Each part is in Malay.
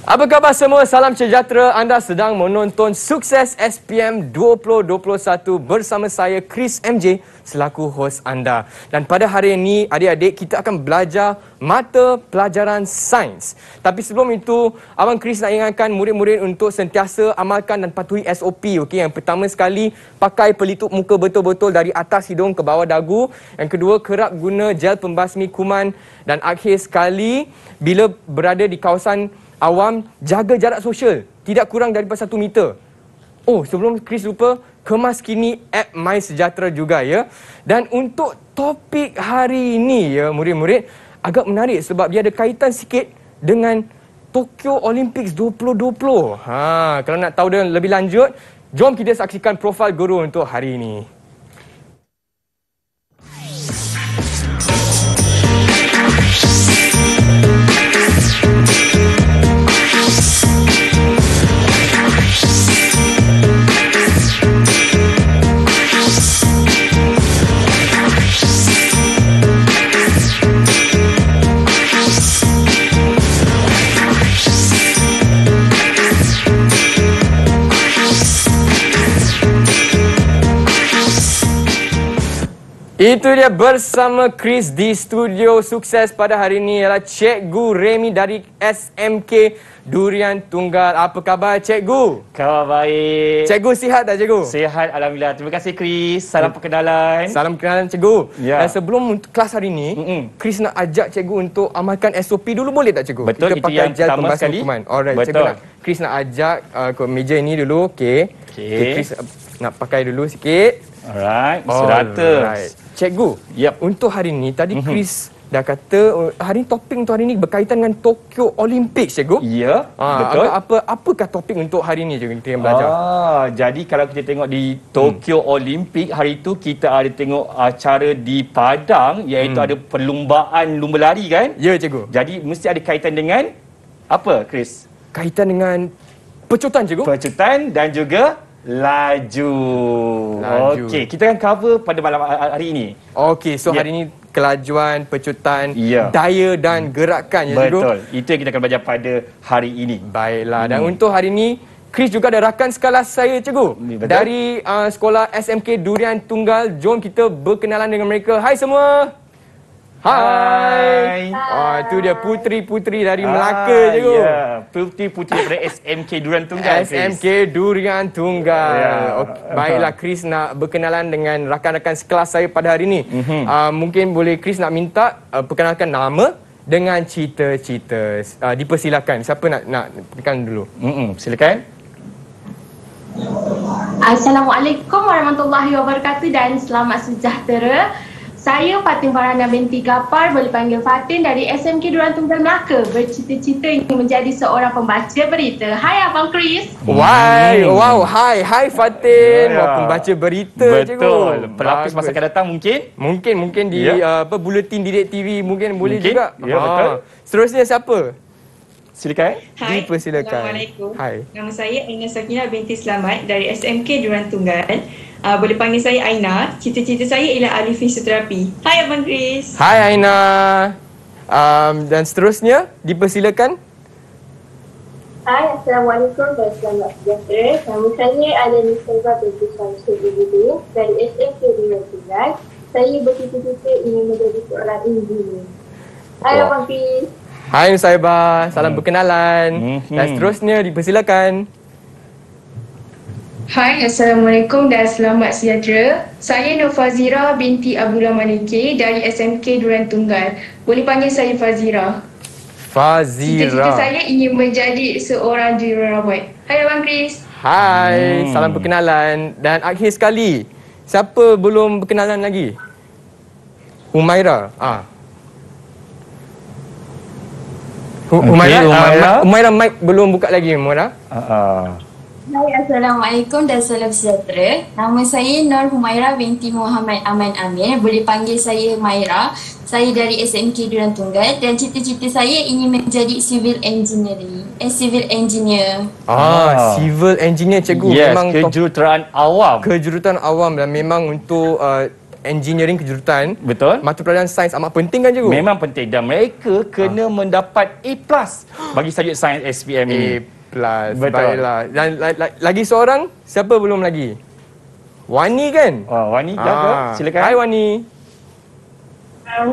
Apa khabar semua? Salam sejahtera. Anda sedang menonton Sukses SPM 2021 bersama saya Chris MJ selaku hos anda. Dan pada hari ini, adik-adik kita akan belajar mata pelajaran sains. Tapi sebelum itu, abang Chris nak ingatkan murid-murid untuk sentiasa amalkan dan patuhi SOP. okay? yang pertama sekali, pakai pelitup muka betul-betul dari atas hidung ke bawah dagu. Yang kedua, kerap guna gel pembasmi kuman dan akhir sekali bila berada di kawasan awam jaga jarak sosial tidak kurang daripada 1 meter. Oh, sebelum Chris lupa, kemas kini app My Sejahtera juga ya. Dan untuk topik hari ini ya, murid-murid, agak menarik sebab dia ada kaitan sikit dengan Tokyo Olympics 2020. Ha, kalau nak tahu dengan lebih lanjut, jom kita saksikan profil guru untuk hari ini. Itu dia bersama Chris di studio sukses pada hari ini ialah Cikgu Remy dari SMK Durian Tunggal. Apa khabar Cikgu? Khabar baik. Cikgu sihat tak Cikgu? Sihat Alhamdulillah. Terima kasih Chris. Salam hmm. perkenalan. Salam perkenalan Cikgu. Ya. Dan sebelum kelas hari ini, mm -mm. Chris nak ajak Cikgu untuk amalkan SOP dulu boleh tak Cikgu? Betul. Kita itu yang pertama sekali. Alright, Betul. Cikgu nak, Chris nak ajak uh, ke meja ini dulu. Okay. Okay. okay Chris uh, nak pakai dulu sikit. Alright, mesti rata. Alright. Cikgu, yep. untuk hari ini tadi mm-hmm. Chris dah kata oh, hari ini topik untuk hari ini berkaitan dengan Tokyo Olympics cikgu. Ya, ha, betul. Apa, apa apakah topik untuk hari ini cikgu kita yang belajar? Ah, jadi kalau kita tengok di Tokyo hmm. Olympics hari itu kita ada tengok acara di Padang iaitu hmm. ada perlumbaan lumba lari kan? Ya cikgu. Jadi mesti ada kaitan dengan apa Chris? Kaitan dengan pecutan cikgu. Pecutan dan juga Laju. Laju. Okey, kita akan cover pada malam ha- hari ini. Okey, so yeah. hari ini kelajuan, pecutan, yeah. daya dan hmm. gerakan. Ya, Betul. Juru? Itu yang kita akan belajar pada hari ini. Baiklah. Hmm. Dan untuk hari ini, Chris juga ada rakan sekelas saya, cikgu. Betul. Dari uh, sekolah SMK Durian Tunggal. Jom kita berkenalan dengan mereka. Hai semua. Hai. Wah, tu dia putri-putri dari Hai. Ah, Melaka je tu. Yeah. Putri-putri dari SMK Durian Tunggal. SMK Chris. Durian Tunggal. Yeah. Okay. Baiklah Kris nak berkenalan dengan rakan-rakan sekelas saya pada hari ini. Mm-hmm. Uh, mungkin boleh Kris nak minta uh, perkenalkan nama dengan cerita-cerita. Uh, dipersilakan. Siapa nak nak perkenalkan dulu? Mm-mm. Silakan. Assalamualaikum warahmatullahi wabarakatuh dan selamat sejahtera. Saya Fatin Farhana binti Gapar, boleh panggil Fatin dari SMK Duran Tunggal Melaka. Bercita-cita ingin menjadi seorang pembaca berita. Hai Abang Chris. Wai, hmm. wow, Hi, hi Fatin. Yeah, yeah. Pembaca berita Betul. cikgu. Betul. Pelapis masa akan datang mungkin. Mungkin, mungkin di yeah. uh, apa, Buletin Direct TV mungkin, mungkin. boleh juga. Ya, yeah, betul. Seterusnya siapa? Silakan. Hai. Dipersilakan. Assalamualaikum. Hai. Nama saya Ines Sakina binti Selamat dari SMK Duran Tunggal. Uh, boleh panggil saya Aina. Cita-cita saya ialah ahli fisioterapi. Hai Abang Chris. Hai Aina. Um, dan seterusnya, dipersilakan. Hai, Assalamualaikum dan selamat sejahtera. Nama saya Alia Nisaba binti Syamsul Ibu dari SMK Bina Saya bercita-cita ingin menjadi seorang engineer. Hai, Abang Chris. Hai, Nisaba. Salam hmm. berkenalan. Hmm. Dan seterusnya, dipersilakan. Hai, Assalamualaikum dan selamat sejahtera. Saya Nur Fazira binti Abdullah Maliki dari SMK Duran Tunggal. Boleh panggil saya Fazira. Fazira. Cita-cita saya ingin menjadi seorang jururawat. Hai Abang Chris. Hai, hmm. salam perkenalan. Dan akhir sekali, siapa belum berkenalan lagi? Umaira. Ah. Umaira, okay, Umaira. Uh, ah, Umaira, mic belum buka lagi, Umaira. Uh, uh. Ah, ah. Hai, Assalamualaikum dan salam sejahtera. Nama saya Nur Humaira binti Muhammad Aman Amir. Boleh panggil saya Maira. Saya dari SMK Duran Tunggal dan cita-cita saya ingin menjadi civil engineer. Eh, civil engineer. Ah, ah. civil engineer cikgu. Yes, memang kejuruteraan awam. Kejuruteraan awam dan memang untuk uh, engineering kejurutan betul mata pelajaran sains amat penting kan cikgu memang penting dan mereka kena ha. mendapat A+ plus bagi subjek sains SPM ini plus lah, Baiklah Dan lah, la, la, lagi seorang Siapa belum lagi? Wani kan? Oh, Wani ya, ah. Jaga. Silakan Hai Wani Hello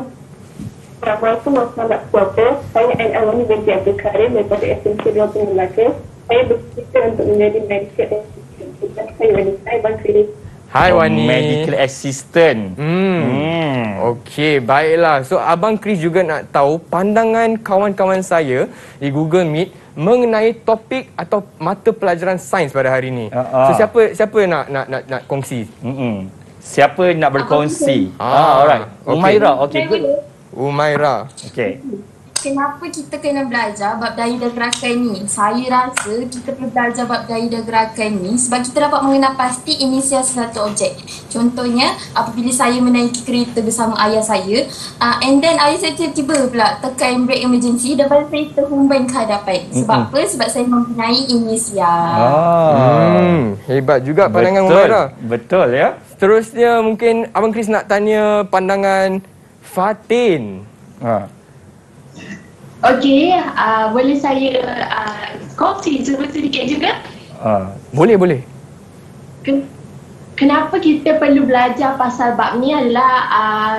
Assalamualaikum warahmatullahi wabarakatuh. Saya Ayah Wani binti Abdul Karim daripada SMC 29 Melaka. Saya bersikap untuk menjadi medical assistant. Saya Wani, saya Bang Hai oh, Wani. Medical assistant. Hmm. hmm. Okey, baiklah. So Abang Chris juga nak tahu pandangan kawan-kawan saya di Google Meet mengenai topik atau mata pelajaran sains pada hari ini. Uh-huh. So siapa siapa nak nak nak, nak kongsi? Mm-hmm. Siapa nak ah, berkongsi? Ah, ah alright. Okay. Umaira, okay. Good. Umaira. Okay kenapa kita kena belajar bab daya dan gerakan ni? Saya rasa kita perlu belajar bab daya dan gerakan ni sebab kita dapat mengenal pasti inisiasi satu objek. Contohnya, apabila saya menaiki kereta bersama ayah saya uh, and then ayah saya tiba-tiba pula tekan brake emergency dan pada saya terhumban ke hadapan. Sebab mm-hmm. apa? Sebab saya mempunyai inisiasi. Ah. Hmm. Hebat juga pandangan Betul. Umairah. Betul ya. Seterusnya mungkin Abang Chris nak tanya pandangan Fatin. Ha. Okey, uh, boleh saya uh, kongsi sedikit juga? Uh, boleh, boleh. Kenapa kita perlu belajar pasal bab ni adalah uh,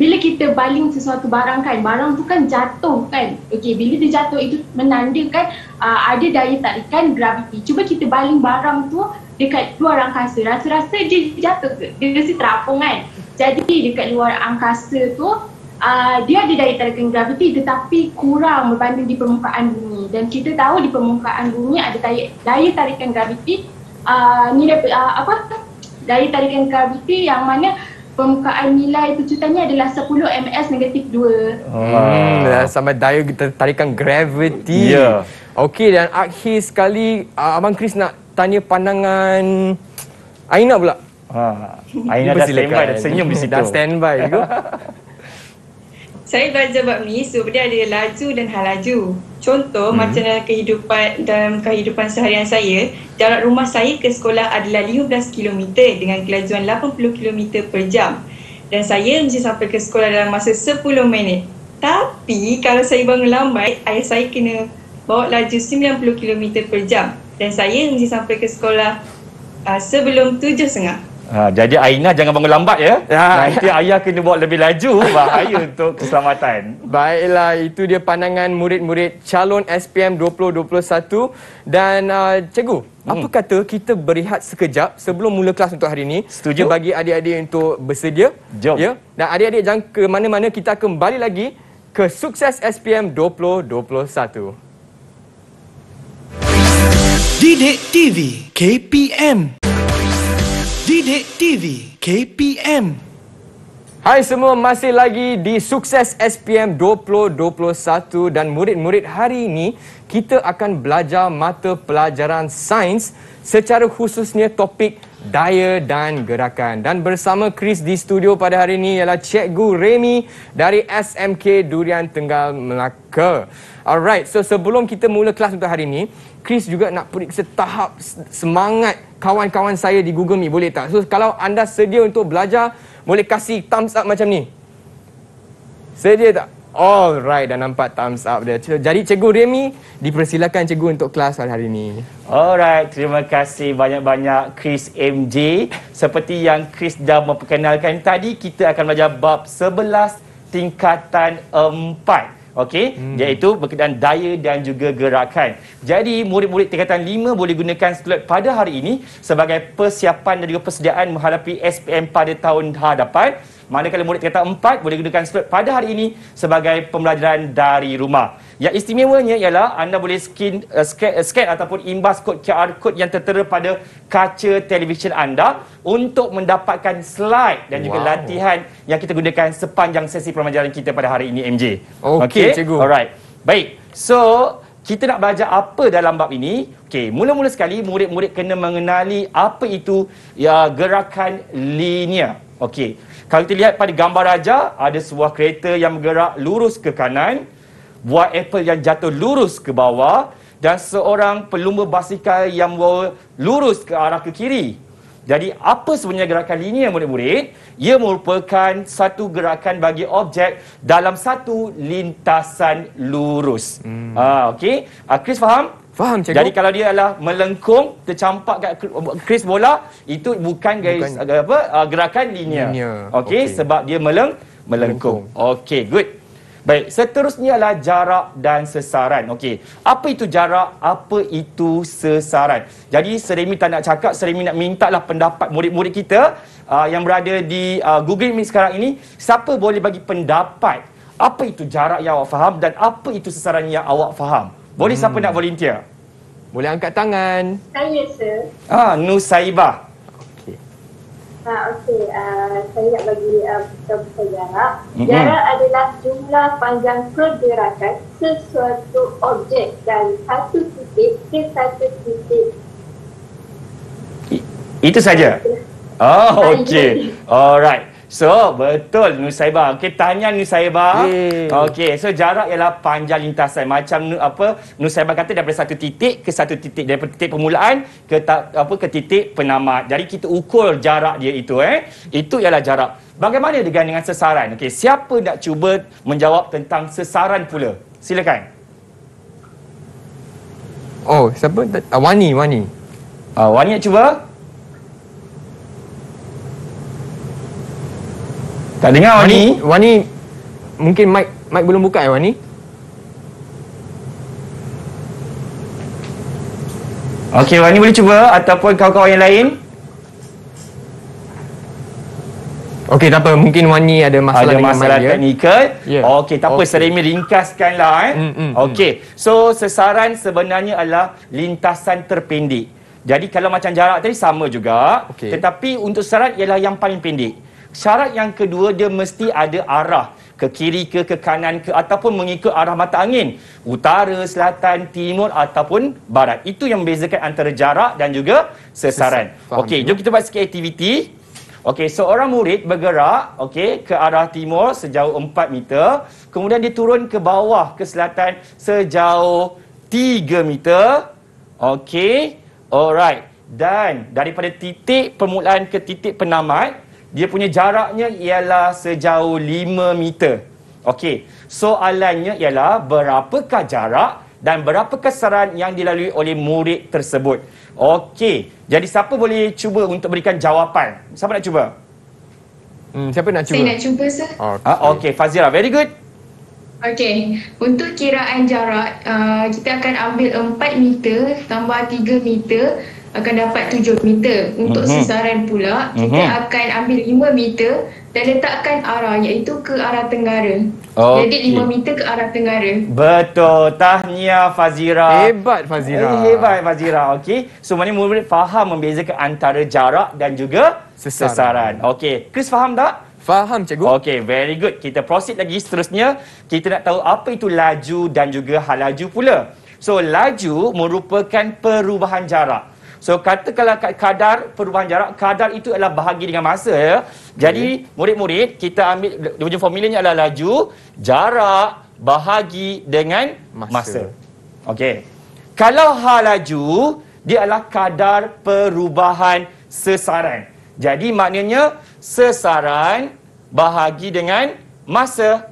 bila kita baling sesuatu barang kan, barang tu kan jatuh kan. Okey, bila dia jatuh itu menandakan uh, ada daya tarikan graviti. Cuba kita baling barang tu dekat luar angkasa, rasa-rasa dia jatuh ke? Dia mesti terapung kan? Jadi dekat luar angkasa tu, Ah, dia ada daya tarikan graviti, tetapi kurang berbanding di permukaan bumi dan kita tahu di permukaan bumi ada daya, daya tarikan graviti uh, ni dari uh, ah, apa daya tarikan graviti yang mana permukaan nilai pecutannya adalah 10 ms negatif 2 hmm, hmm. sama daya tarikan graviti. ya yeah. okey dan akhir sekali uh, abang Chris nak tanya pandangan Aina pula Ha, Aina dah standby dah senyum di situ. Dah standby juga. saya belajar bab ni sebab dia ada laju dan halaju. Contoh hmm. macam dalam kehidupan dalam kehidupan seharian saya, jarak rumah saya ke sekolah adalah 15 km dengan kelajuan 80 km per jam. Dan saya mesti sampai ke sekolah dalam masa 10 minit. Tapi kalau saya bangun lambat, ayah saya kena bawa laju 90 km per jam. Dan saya mesti sampai ke sekolah uh, sebelum 7.30. Ha, jadi Aina jangan bangun lambat ya. ya. Nanti ayah kena buat lebih laju bahaya untuk keselamatan. Baiklah itu dia pandangan murid-murid calon SPM 2021 dan uh, cikgu hmm. apa kata kita berehat sekejap sebelum mula kelas untuk hari ini. Setuju. bagi adik-adik untuk bersedia. Jom. Ya. Dan adik-adik jangan ke mana-mana kita kembali lagi ke sukses SPM 2021. Didik TV KPM Didik TV KPM Hai semua, masih lagi di Sukses SPM 2021 dan murid-murid hari ini kita akan belajar mata pelajaran sains secara khususnya topik daya dan gerakan. Dan bersama Chris di studio pada hari ini ialah Cikgu Remy dari SMK Durian Tenggal Melaka. Alright, so sebelum kita mula kelas untuk hari ini, Chris juga nak periksa tahap semangat kawan-kawan saya di Google Meet, boleh tak? So, kalau anda sedia untuk belajar, boleh kasih thumbs up macam ni. Sedia tak? Alright, dah nampak thumbs up dia. Jadi, Cikgu Remy, dipersilakan Cikgu untuk kelas pada hari ini. Alright, terima kasih banyak-banyak Chris MJ. Seperti yang Chris dah memperkenalkan tadi, kita akan belajar bab 11 tingkatan 4. Okey, hmm. iaitu berkaitan daya dan juga gerakan. Jadi murid-murid tingkatan 5 boleh gunakan skelet pada hari ini sebagai persiapan dan juga persediaan menghadapi SPM pada tahun hadapan. Manakala murid kata empat boleh gunakan slot pada hari ini sebagai pembelajaran dari rumah. Yang istimewanya ialah anda boleh skin, uh, scan, uh, scan ataupun imbas kod QR kod yang tertera pada kaca televisyen anda untuk mendapatkan slide dan juga wow. latihan yang kita gunakan sepanjang sesi pembelajaran kita pada hari ini MJ. Okey okay, cikgu. Alright. Baik. So kita nak belajar apa dalam bab ini? Okey, mula-mula sekali murid-murid kena mengenali apa itu ya gerakan linear. Okey. Kalau kita lihat pada gambar raja, ada sebuah kereta yang bergerak lurus ke kanan, buah apple yang jatuh lurus ke bawah dan seorang pelumba basikal yang lurus ke arah ke kiri. Jadi apa sebenarnya gerakan linear murid-murid? Ia merupakan satu gerakan bagi objek dalam satu lintasan lurus. Hmm. Ah okey. Ah, Chris faham? Faham cikgu? Jadi kalau dia adalah melengkung, tercampak kat kris bola, itu bukan guys bukan eh, apa uh, gerakan linear. linear. Okey, okay. sebab dia meleng melengkung. Okay good. Baik, seterusnya adalah jarak dan sesaran. Okay apa itu jarak? Apa itu sesaran? Jadi Seremi tak nak cakap, Seremi nak minta lah pendapat murid-murid kita uh, yang berada di uh, Google Meet sekarang ini. Siapa boleh bagi pendapat? Apa itu jarak yang awak faham dan apa itu sesaran yang awak faham? Boleh hmm. siapa nak volunteer? Boleh angkat tangan. Saya, sir. Ah, Nusaibah. Ah, okay, uh, ah, saya nak bagi uh, jarak. Jarak mm-hmm. adalah jumlah panjang pergerakan sesuatu objek dari satu titik ke satu titik. itu saja. Oh, okay. Alright. So, betul Nur Saibah. Okey, tanya Nur Saibah. Okey, so jarak ialah panjang lintasan. Macam apa Nur Saibah kata daripada satu titik ke satu titik. Daripada titik permulaan ke apa ke titik penamat. Jadi kita ukur jarak dia itu eh. Itu ialah jarak. Bagaimana dengan dengan sesaran? Okey, siapa nak cuba menjawab tentang sesaran pula? Silakan. Oh, siapa? Uh, Wani, Wani. Uh, Wani nak cuba? Wani. Tak dengar Wani. Wani mungkin mic mic belum buka eh Wani. Okey Wani boleh cuba ataupun kawan-kawan yang lain. Okey tak apa mungkin Wani ada masalah ada dengan masalah teknikal. Yeah. Okey tak apa okay. seremi ringkaskanlah eh. Mm, mm, mm. Okey. Mm. So sesaran sebenarnya adalah lintasan terpendek. Jadi kalau macam jarak tadi sama juga okay. tetapi untuk syarat ialah yang paling pendek syarat yang kedua dia mesti ada arah ke kiri ke ke kanan ke ataupun mengikut arah mata angin utara selatan timur ataupun barat itu yang membezakan antara jarak dan juga sesaran okey jom kita buat sikit aktiviti okey seorang murid bergerak okey ke arah timur sejauh 4 meter kemudian dia turun ke bawah ke selatan sejauh 3 meter okey alright dan daripada titik permulaan ke titik penamat dia punya jaraknya ialah sejauh 5 meter. Okey. Soalannya ialah berapakah jarak dan berapa keseran yang dilalui oleh murid tersebut. Okey. Jadi siapa boleh cuba untuk berikan jawapan? Siapa nak cuba? Hmm, siapa nak cuba? Saya nak cuba, sir. Ah, ah, okey, okay. Fazira. Very good. Okey. Untuk kiraan jarak, uh, kita akan ambil 4 meter tambah 3 meter akan dapat 7 meter. Untuk uh-huh. Mhm. sesaran pula, kita uh-huh. akan ambil 5 meter dan letakkan arah iaitu ke arah tenggara. Oh, okay. Jadi 5 meter ke arah tenggara. Betul. Tahniah Fazira. Hebat Fazira. Eh, hebat Fazira. Okey. Semuanya so, murid faham membezakan antara jarak dan juga sesaran. sesaran. Okey. Chris faham tak? Faham cikgu. Okey, very good. Kita proceed lagi seterusnya. Kita nak tahu apa itu laju dan juga halaju pula. So, laju merupakan perubahan jarak. So katakanlah kadar perubahan jarak, kadar itu adalah bahagi dengan masa ya. Jadi murid-murid okay. kita ambil dia punya formulanya adalah laju jarak bahagi dengan masa. masa. Okey. Kalau hal laju dia adalah kadar perubahan sesaran. Jadi maknanya sesaran bahagi dengan masa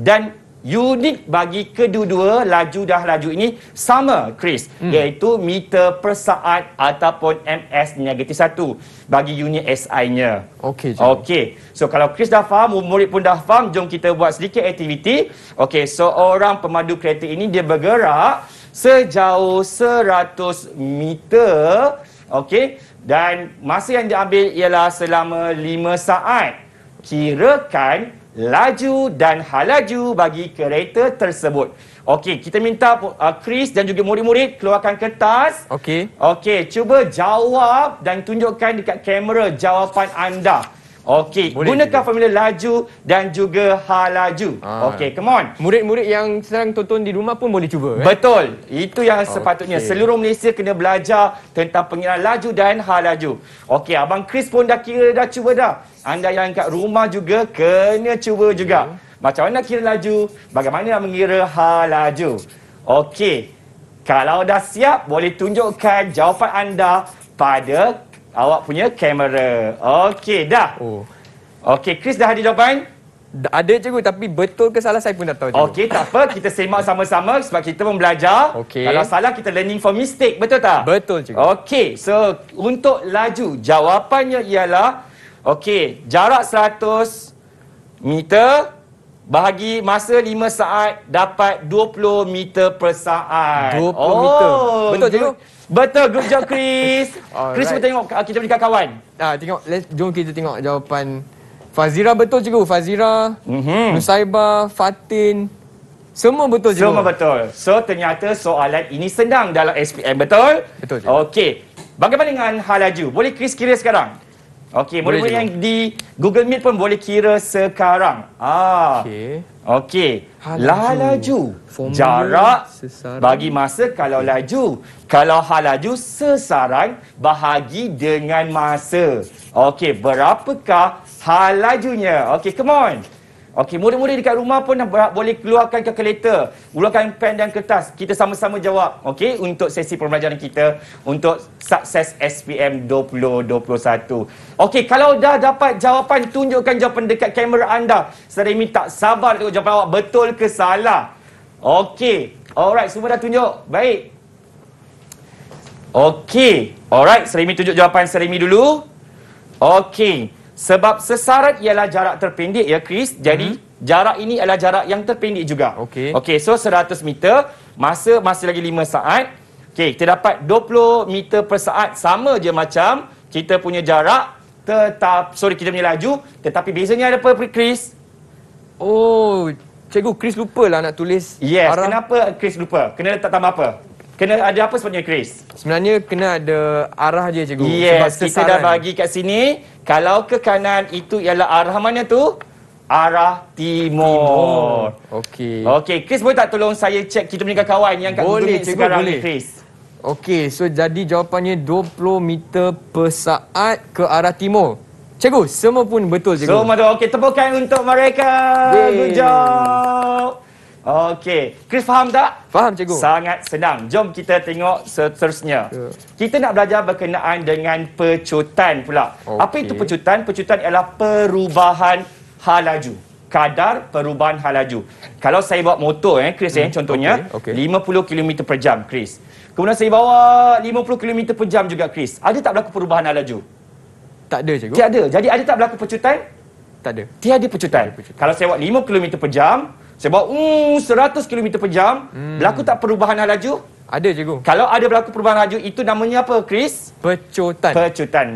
dan unit bagi kedua-dua laju dah laju ini sama Chris hmm. iaitu meter per saat ataupun MS negatif satu bagi unit SI-nya. Okey. Okey. So kalau Chris dah faham, murid pun dah faham, jom kita buat sedikit aktiviti. Okey, So orang pemandu kereta ini dia bergerak sejauh 100 meter. Okey, dan masa yang diambil ialah selama 5 saat. Kirakan laju dan halaju bagi kereta tersebut. Okey, kita minta uh, Chris dan juga murid-murid keluarkan kertas. Okey. Okey, cuba jawab dan tunjukkan dekat kamera jawapan anda. Okey, gunakan juga. formula laju dan juga halaju. Ah. Okey, come on. Murid-murid yang sedang tonton di rumah pun boleh cuba. Eh? Betul. Itu yang sepatutnya. Seluruh Malaysia kena belajar tentang pengiraan laju dan halaju. Okey, Abang Chris pun dah kira dah cuba dah. Anda yang kat rumah juga kena cuba juga. Ya. Macam mana kira laju? Bagaimana nak mengira hal laju? Okey. Kalau dah siap, boleh tunjukkan jawapan anda pada awak punya kamera. Okey, dah. Oh. Okey, Chris dah ada jawapan? D- ada cikgu tapi betul ke salah saya pun tak tahu cikgu. Okey, tak apa. Kita semak sama-sama sebab kita pun belajar. Okay. Kalau salah kita learning from mistake, betul tak? Betul cikgu. Okey, so untuk laju, jawapannya ialah Okey, jarak 100 meter bahagi masa 5 saat dapat 20 meter per saat. 20 oh. meter. Betul cikgu? Betul, good job Chris. Chris pun tengok ah, kita punya kawan. Ah, ha, tengok, let's, jom kita tengok jawapan Fazira betul cikgu. Fazira, mm-hmm. Nusaiba, Fatin, semua betul cikgu. Semua betul. So ternyata soalan ini senang dalam SPM, betul? Betul cikgu. Okey. Bagaimana dengan hal laju? Boleh Chris kira sekarang? Okey, mula-mula yang di Google Meet pun boleh kira sekarang. Ah. Okey. Okey. Lah laju. Jarak sesarang. bagi masa kalau okay. laju. Kalau hal laju sesarang bahagi dengan masa. Okey, berapakah hal lajunya? Okey, come on. Okey, murid-murid dekat rumah pun boleh keluarkan kalkulator, keluarkan pen dan kertas. Kita sama-sama jawab, okey, untuk sesi pembelajaran kita untuk sukses SPM 2021. Okey, kalau dah dapat jawapan, tunjukkan jawapan dekat kamera anda. Serimi tak sabar tengok jawapan awak betul ke salah. Okey. Alright, semua dah tunjuk. Baik. Okey. Alright, Serimi tunjuk jawapan Serimi dulu. Okey. Sebab sesarat ialah jarak terpendek ya Chris. Jadi -hmm. jarak ini ialah jarak yang terpendek juga. Okey. Okey, so 100 meter, masa masih lagi 5 saat. Okey, kita dapat 20 meter per saat sama je macam kita punya jarak tetap sorry kita punya laju, tetapi biasanya ada apa Chris? Oh, cikgu Chris lupalah nak tulis. Yes, arah. kenapa Chris lupa? Kena letak tambah apa? Kena ada apa sebenarnya Chris? Sebenarnya kena ada arah je cikgu. Yes, kita dah bagi kat sini. Kalau ke kanan itu ialah arah mana tu? Arah timur. timur. Okey. Okey, Chris boleh tak tolong saya cek kita punya kawan yang kat boleh, cikgu, sekarang boleh. ni Chris? Okey, so jadi jawapannya 20 meter per saat ke arah timur. Cikgu, semua pun betul cikgu. Semua so, betul. Okey, tepukan untuk mereka. Yeay. Good job. Okey, Chris faham tak? Faham cikgu. Sangat senang. Jom kita tengok seterusnya. Ya. Kita nak belajar berkenaan dengan pecutan pula. Okay. Apa itu pecutan? Pecutan ialah perubahan halaju. Kadar perubahan halaju. Kalau saya bawa motor eh Chris eh, hmm. eh contohnya okay. Okay. 50 km per jam Chris. Kemudian saya bawa 50 km per jam juga Chris. Ada tak berlaku perubahan halaju? Tak ada cikgu. Tiada. Jadi ada tak berlaku pecutan? Tak ada. Tiada pecutan. Tiada pecutan. Kalau saya bawa 5 km per jam saya bawa mm, 100 km per jam hmm. Berlaku tak perubahan laju? Ada cikgu Kalau ada berlaku perubahan laju Itu namanya apa Chris? Pecutan Pecutan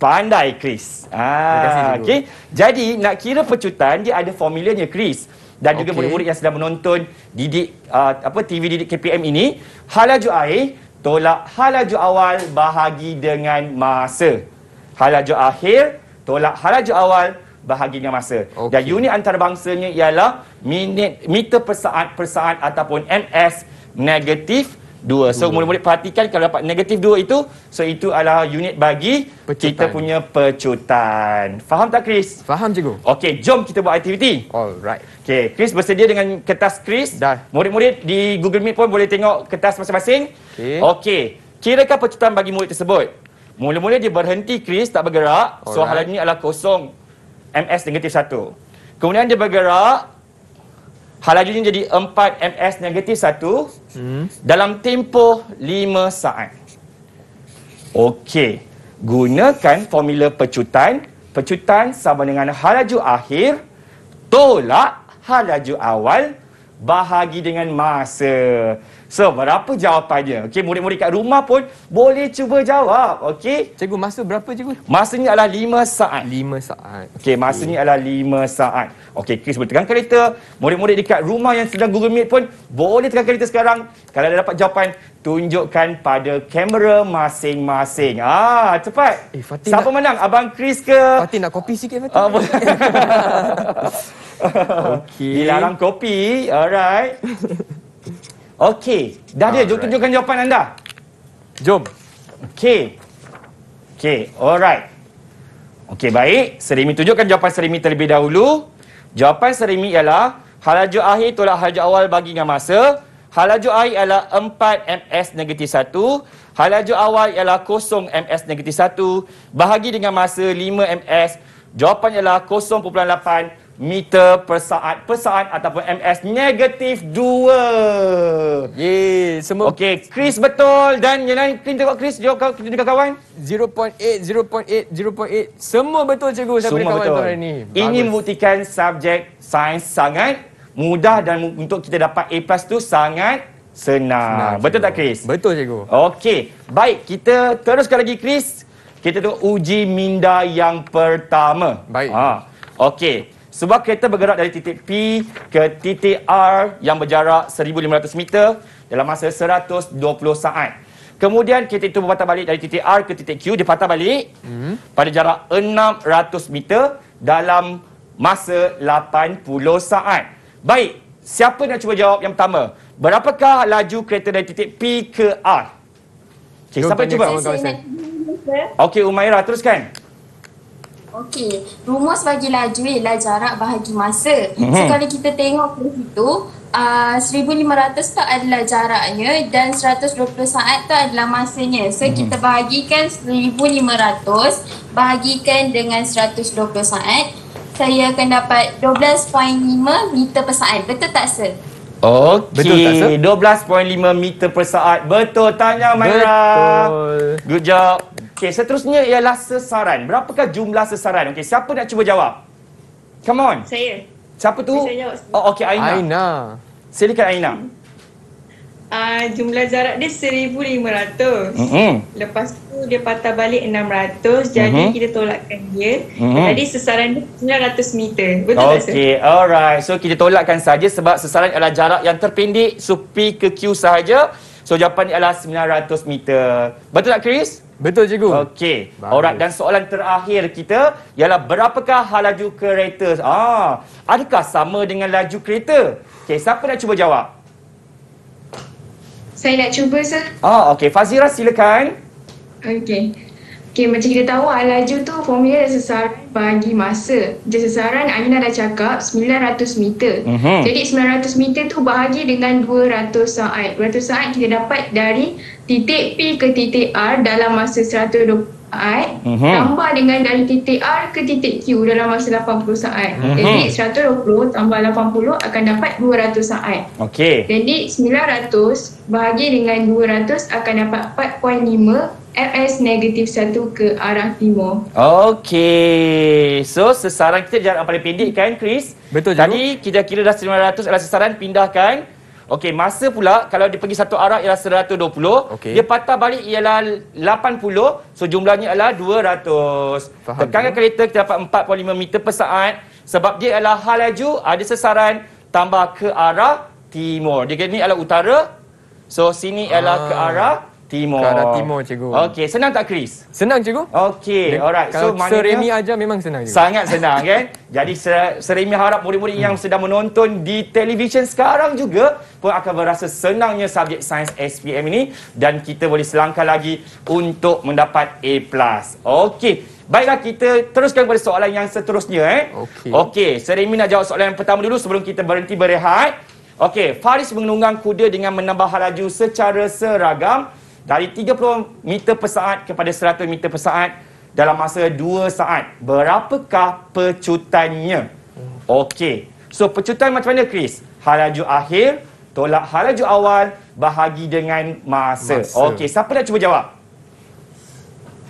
Pandai Chris ah, okay. Jadi nak kira pecutan Dia ada formulanya Chris Dan juga murid-murid yang sedang menonton Didik uh, apa TV Didik KPM ini Halaju air Tolak halaju awal Bahagi dengan masa Halaju akhir Tolak halaju awal bahagikan masa. Okay. Dan unit antarabangsanya ialah minit meter per saat per saat ataupun MS negatif 2. So mula-mula perhatikan kalau dapat negatif 2 itu, so itu adalah unit bagi pecutan. kita punya pecutan. Faham tak Chris? Faham cikgu. Okey, jom kita buat aktiviti. Alright. Okey, Chris bersedia dengan kertas Chris. Dah. Murid-murid di Google Meet pun boleh tengok kertas masing-masing. Okey. Okey. Kirakan pecutan bagi murid tersebut. Mula-mula dia berhenti Chris tak bergerak. Alright. So hal ini adalah kosong. MS negatif 1. Kemudian dia bergerak halajunya jadi 4 MS negatif 1 hmm. dalam tempoh 5 saat. Okey. Gunakan formula pecutan. Pecutan sama dengan halaju akhir tolak halaju awal bahagi dengan masa. Seberapa so, jawapannya? Okey, murid-murid kat rumah pun boleh cuba jawab. Okey? Cikgu, masa berapa cikgu? ni adalah 5 saat. 5 saat. Okey, ni adalah 5 saat. Okey, Chris boleh tekan kereta. Murid-murid dekat rumah yang sedang Google Meet pun boleh tekan kereta sekarang. Kalau dah dapat jawapan, tunjukkan pada kamera masing-masing. Ah, cepat. Eh, Fatin Siapa nak... menang? Abang Chris ke? Fatin nak kopi sikit, Fatin. Ah, okay. Dilarang kopi. Alright. Okey. Dah All dia. Right. Tunjukkan jawapan anda. Jom. Okey. Okey. Alright. Okey, baik. Serimi tunjukkan jawapan Serimi terlebih dahulu. Jawapan Serimi ialah halaju akhir tolak halaju awal bagi dengan masa. Halaju akhir ialah 4 ms negatif 1. Halaju awal ialah 0 ms negatif 1. Bahagi dengan masa 5 ms. Jawapan ialah 0.8 meter per saat per saat ataupun MS negatif 2. Ye, semua Okey, Chris betul dan yang lain kita tengok Chris juga kau kita juga kawan 0.8 0.8 0.8 semua betul cikgu saya kawan betul. hari ini. Ini membuktikan subjek sains sangat mudah dan untuk kita dapat A+ plus tu sangat senang. senang betul tak Chris? Betul cikgu. Okey, baik kita teruskan lagi Chris. Kita tengok uji minda yang pertama. Baik. Ha. Okey. Sebab kereta bergerak dari titik P ke titik R yang berjarak 1,500 meter dalam masa 120 saat. Kemudian kereta itu berpatah balik dari titik R ke titik Q, dia patah balik hmm. pada jarak 600 meter dalam masa 80 saat. Baik, siapa nak cuba jawab yang pertama? Berapakah laju kereta dari titik P ke R? Okay, siapa cuba? Okey, Umairah teruskan. Okey, rumus bagi laju ialah jarak bahagi masa. Mm-hmm. So kita tengok ke situ, uh, ah, 1500 tu adalah jaraknya dan 120 saat tu adalah masanya. So mm-hmm. kita bahagikan 1500 bahagikan dengan 120 saat, saya akan dapat 12.5 meter per saat. Betul tak, Sir? Okey, 12.5 meter per saat. Betul, tanya Mayra. Betul. Good job. Okey, seterusnya ialah sesaran. Berapakah jumlah sesaran? Okey, siapa nak cuba jawab? Come on. Saya. Siapa tu? Saya jawab. Oh, okey, Aina. Aina. Silakan Aina. Uh, jumlah jarak dia 1500. Mm-hmm. Lepas tu dia patah balik 600 mm-hmm. jadi kita tolakkan dia. Mm-hmm. Jadi sesaran dia 900 meter. Betul okay. tak? Okey, alright. So kita tolakkan saja sebab sesaran adalah jarak yang terpendek supi ke Q sahaja. So jawapan ni adalah 900 meter. Betul tak Chris? Betul cikgu. Okey. Alright dan soalan terakhir kita ialah berapakah hal laju kereta? Ah, adakah sama dengan laju kereta? Okay, siapa nak cuba jawab? Saya nak cuba sah. Ah, okay, Fazira silakan. Okay. Okay, macam kita tahu alaju tu formula sesaran bagi masa. Jadi sesaran Aina dah cakap 900 meter. Uh-huh. Jadi 900 meter tu bahagi dengan 200 saat. 200 saat kita dapat dari titik P ke titik R dalam masa 120 saat. Uh-huh. Tambah dengan dari titik R ke titik Q dalam masa 80 saat. Uh-huh. Jadi 120 tambah 80 akan dapat 200 saat. Okay. Jadi 900 bahagi dengan 200 akan dapat 4.5 FS negatif satu ke arah timur. Okey. So sesaran kita jarak paling pendek kan Chris? Betul Tadi juga. kita kira dah 900 adalah sesaran pindahkan. Okey, masa pula kalau dia pergi satu arah ialah 120, okay. dia patah balik ialah 80, so jumlahnya ialah 200. Faham Tekanan dia. kereta kita dapat 4.5 meter per saat sebab dia ialah hal laju ada sesaran tambah ke arah timur. Dia ni ialah utara. So sini ialah ah. ke arah Timur. Ke arah timur cikgu. Okey, senang tak Chris? Senang cikgu. Okey, alright. So, kalau seremi aja memang senang cikgu. Sangat senang kan? Jadi seremi harap murid-murid yang hmm. sedang menonton di televisyen sekarang juga pun akan berasa senangnya subjek sains SPM ini dan kita boleh selangkah lagi untuk mendapat A+. Okey. Baiklah kita teruskan kepada soalan yang seterusnya eh. Okey. Okey, Seremi nak jawab soalan yang pertama dulu sebelum kita berhenti berehat. Okey, Faris menunggang kuda dengan menambah halaju secara seragam dari 30 meter per saat kepada 100 meter per saat dalam masa 2 saat. Berapakah pecutannya? Okey. So pecutan macam mana Chris? Halaju akhir tolak halaju awal bahagi dengan masa. masa. Okey, siapa nak cuba jawab?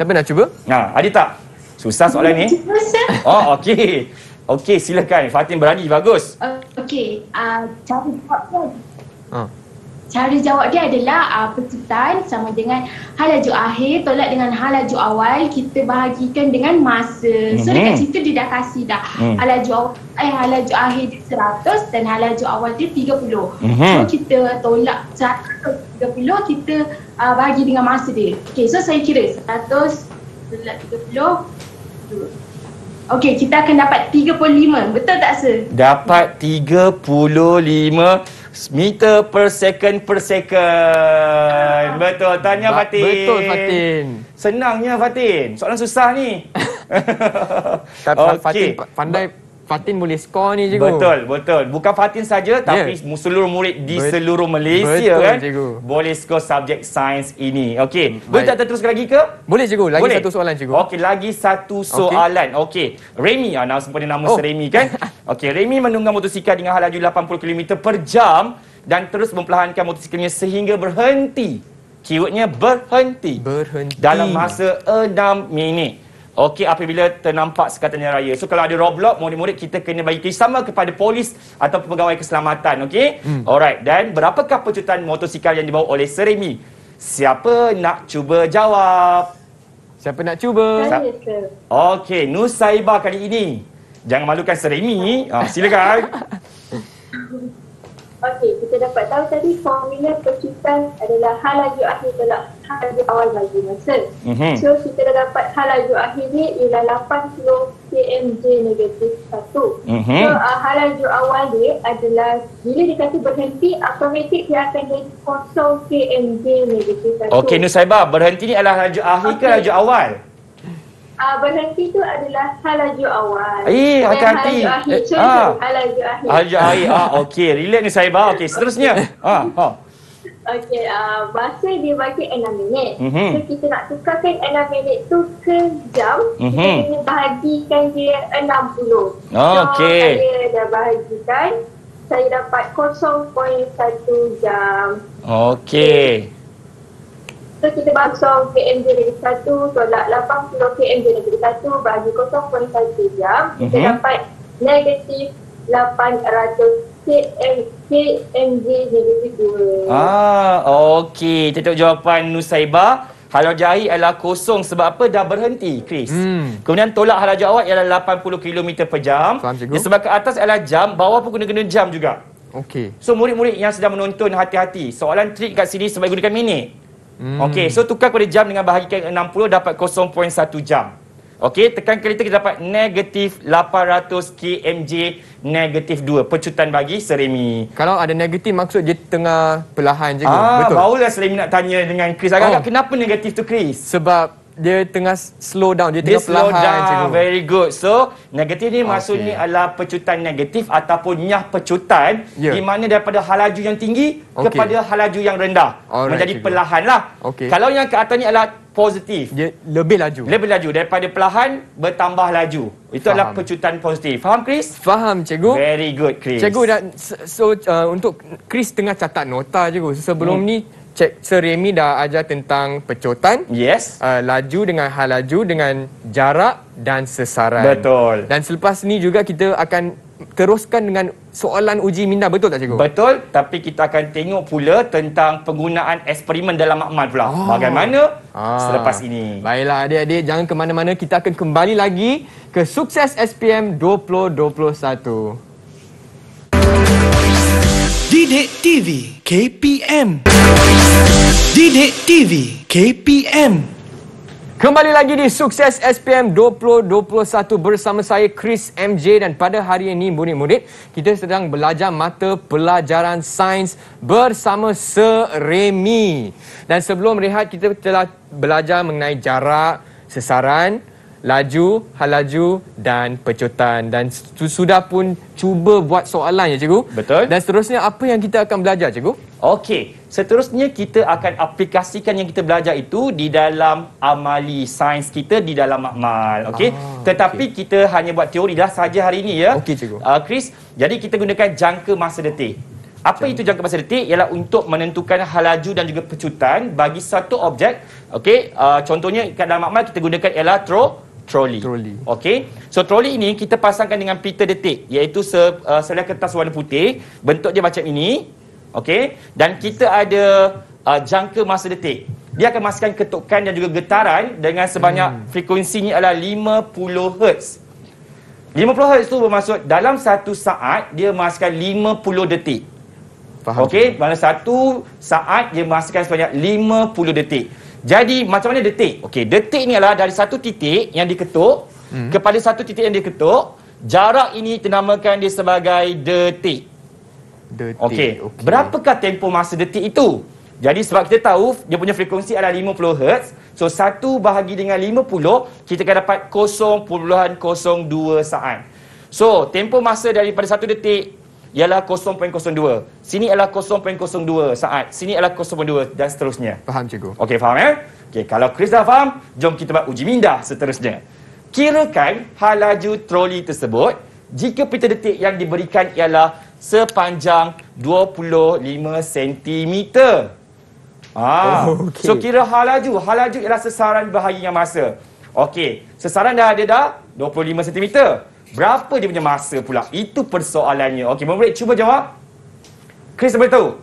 Siapa nak cuba? Ha, ada tak? Susah soalan ni. Oh, okey. Okey, silakan. Fatin berani. Bagus. Uh, okey. Uh, ah, cari jawab pun. Ha. Ah cara jawab dia adalah uh, ah, pertukaran sama dengan halaju akhir tolak dengan halaju awal kita bahagikan dengan masa so mm-hmm. dekat situ dia dah kasih dah mm. halaju eh halaju akhir dia 100 dan halaju awal dia 30 mm-hmm. so kita tolak 30 kita uh, bagi dengan masa dia okey so saya kira 100 tolak 30 Okey, kita akan dapat 35. Betul tak, Sir? Dapat 35 meter per second per second. Ah. Betul. Tanya ba- Fatin. Betul Fatin. Senangnya Fatin. Soalan susah ni. Tapi okay. Fatin pandai Fatin boleh skor ni cikgu. Betul, betul. Bukan Fatin saja tapi yeah. seluruh murid di Bet- seluruh Malaysia betul, kan cikgu. boleh skor subjek sains ini. Okey. Hmm, boleh tak terus lagi ke? Boleh cikgu. Lagi boleh. satu soalan cikgu. Okey, lagi satu soalan. Okey. Okay. Remy, ah nama sempena nama oh. Remy kan? Okey, Remy menunggang motosikal dengan halaju 80 km per jam dan terus memperlahankan motosikalnya sehingga berhenti. Keywordnya berhenti. Berhenti. Dalam masa 6 minit. Okey apabila ternampak sekatannya raya. So kalau ada roadblock murid-murid kita kena bagi sama kepada polis atau pegawai keselamatan okey. Hmm. Alright dan berapakah pecutan motosikal yang dibawa oleh Seremi? Siapa nak cuba jawab? Siapa nak cuba? Saya ke. Okey Nusaiba kali ini. Jangan malukan Seremi. Ah silakan. Okey, kita dapat tahu tadi formula percutan adalah hal laju akhir tolak di awal bagi masa. Mm-hmm. So kita dah dapat hal laju akhir ni ialah 80 kmj negatif 1. Mm-hmm. So uh, hal laju awal ni adalah bila dia kata berhenti, automatik dia akan jadi kosong kmj negatif 1. Okey Nusaiba, berhenti ni adalah laju akhir okay. ke laju awal? Uh, berhenti tu adalah hal laju awal. Eh, hati-hati. Hal laju akhir. Eh, ah. Hal laju akhir. Hal akhir. ah, okay. relax ni Saibah. Okey, seterusnya. Ha, ah, ah. ha. Okay, uh, masa dia bagi 6 minit. Mm-hmm. So, kita nak tukarkan 6 minit tu ke jam. Mm-hmm. Kita mhm. kena bahagikan dia 60. Oh, so, okay. saya dah bahagikan. Saya dapat 0.1 jam. Okay. So, kita bangsung KM jadi 1. Tolak 80 KM jadi 1. Bahagi 0.1 jam. Kita mm-hmm. dapat negatif 800 KMJ jadi figur. Ah, okey. Tentu jawapan Nusaiba. Halau jari adalah kosong sebab apa dah berhenti, Chris. Hmm. Kemudian tolak halau awak ialah 80 km per jam. Faham, sebab ke atas adalah jam, bawah pun kena-kena jam juga. Okey. So, murid-murid yang sedang menonton, hati-hati. Soalan trik kat sini sebab gunakan minit. Hmm. Okey, so tukar pada jam dengan bahagikan 60 dapat 0.1 jam. Okey, tekan kereta kita dapat negatif 800 kmj negatif 2. Pecutan bagi Seremi. Kalau ada negatif maksud dia tengah perlahan je. Ah, betul. Barulah Seremi nak tanya dengan Chris. Agak-agak oh. kenapa negatif tu Chris? Sebab dia tengah slow down dia tengah slow down. very good so negatif ni okay. ni adalah pecutan negatif ataupun nyah pecutan yeah. di mana daripada halaju yang tinggi okay. kepada halaju yang rendah Alright, menjadi perlahanlah okay. kalau yang ke atas ni adalah positif dia lebih laju lebih laju daripada perlahan bertambah laju itu faham. adalah pecutan positif faham chris faham cikgu very good chris cikgu dah. so uh, untuk chris tengah catat nota cikgu sebelum hmm. ni Cik Seremi dah ajar tentang pecutan, yes. uh, laju dengan hal laju dengan jarak dan sesaran. Betul. Dan selepas ni juga kita akan teruskan dengan soalan uji minda, betul tak cikgu? Betul, tapi kita akan tengok pula tentang penggunaan eksperimen dalam makmal pula. Oh. Bagaimana ah. selepas ini. Baiklah adik-adik, jangan ke mana-mana. Kita akan kembali lagi ke Sukses SPM 2021. Didik TV KPM Didik TV KPM Kembali lagi di Sukses SPM 2021 bersama saya Chris MJ dan pada hari ini murid-murid kita sedang belajar mata pelajaran sains bersama Seremi. Dan sebelum rehat kita telah belajar mengenai jarak, sesaran, laju, hal laju dan pecutan dan sudah pun cuba buat soalan ya cikgu. Betul. Dan seterusnya apa yang kita akan belajar cikgu? Okey, seterusnya kita akan aplikasikan yang kita belajar itu di dalam amali sains kita di dalam makmal. Okey. Ah, Tetapi okay. kita hanya buat teori dah saja hari ini ya. Okey cikgu. Uh, Chris, jadi kita gunakan jangka masa detik. Apa jangka. itu jangka masa detik? Ialah untuk menentukan hal laju dan juga pecutan bagi satu objek. Okey, uh, contohnya dalam makmal kita gunakan ialah trolley. trolley. Okey. So trolley ini kita pasangkan dengan pita detik iaitu se, uh, selai kertas warna putih, bentuk dia macam ini. Okey. Dan kita ada uh, jangka masa detik. Dia akan masukkan ketukan dan juga getaran dengan sebanyak hmm. frekuensinya adalah 50 Hz. 50 Hz tu bermaksud dalam satu saat dia masukkan 50 detik. Faham. Okey, mana satu saat dia masukkan sebanyak 50 detik. Jadi macam mana detik? Okey, detik ni adalah dari satu titik yang diketuk hmm. kepada satu titik yang diketuk, jarak ini dinamakan dia sebagai detik. Detik. Okey. Okay. Berapakah tempoh masa detik itu? Jadi sebab kita tahu dia punya frekuensi adalah 50 Hz, so 1 bahagi dengan 50 kita akan dapat 0.02 saat. So, tempoh masa daripada satu detik ialah 0.02. Sini ialah 0.02 saat. Sini ialah 0.2 dan seterusnya. Faham cikgu. Okey faham ya? Eh? Okey kalau Chris dah faham, jom kita buat uji minda seterusnya. Kirakan hal laju troli tersebut jika peta detik yang diberikan ialah sepanjang 25 cm. Ah. Oh, okay. So kira hal laju, hal laju ialah sesaran bahagian masa. Okey, sesaran dah ada dah 25 cm. Berapa dia punya masa pula? Itu persoalannya. Okey, Mumrik cuba jawab. Chris boleh tahu?